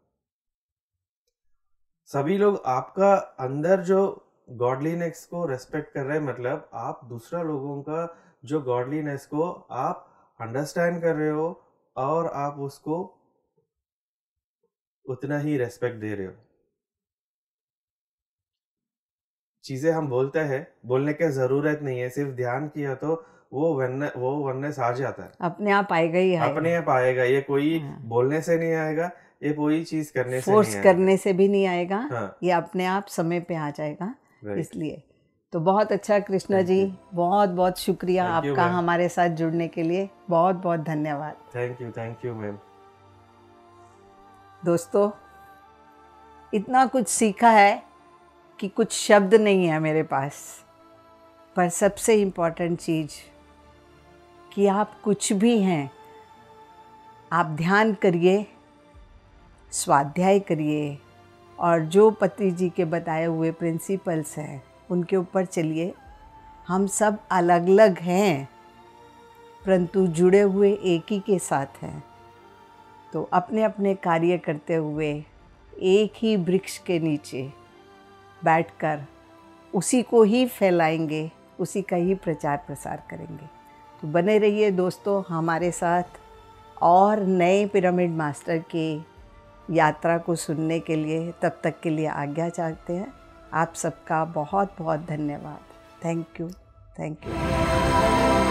सभी लोग आपका अंदर जो गॉडलीनेस को रेस्पेक्ट कर रहे हैं मतलब आप दूसरा लोगों का जो गॉडलीनेस को आप अंडरस्टैंड कर रहे हो और आप उसको उतना ही रेस्पेक्ट दे रहे हो चीज़ें हम बोलते हैं बोलने की ज़रूरत नहीं है सिर्फ ध्यान किया तो वो वन्ने, वो वन्ने आ जाता है अपने आप आएगा ही अपने आप आएगा ये कोई हाँ। बोलने से नहीं आएगा ये कोई चीज करने से फोर्स करने से भी नहीं आएगा हाँ। ये अपने आप समय पे आ जाएगा इसलिए तो बहुत अच्छा कृष्णा जी बहुत बहुत शुक्रिया आपका हमारे साथ जुड़ने के लिए बहुत बहुत धन्यवाद thank you thank you ma'am दोस्तों इतना कुछ सीखा है कि कुछ शब्द नहीं है मेरे पास पर सबसे इम्पॉर्टेंट चीज़ कि आप कुछ भी हैं आप ध्यान करिए स्वाध्याय करिए और जो पति जी के बताए हुए प्रिंसिपल्स हैं उनके ऊपर चलिए हम सब अलग अलग हैं परंतु जुड़े हुए एक ही के साथ हैं तो अपने अपने कार्य करते हुए एक ही वृक्ष के नीचे बैठकर उसी को ही फैलाएंगे उसी का ही प्रचार प्रसार करेंगे तो बने रहिए दोस्तों हमारे साथ और नए पिरामिड मास्टर की यात्रा को सुनने के लिए तब तक के लिए आज्ञा चाहते हैं आप सबका बहुत बहुत धन्यवाद थैंक यू थैंक यू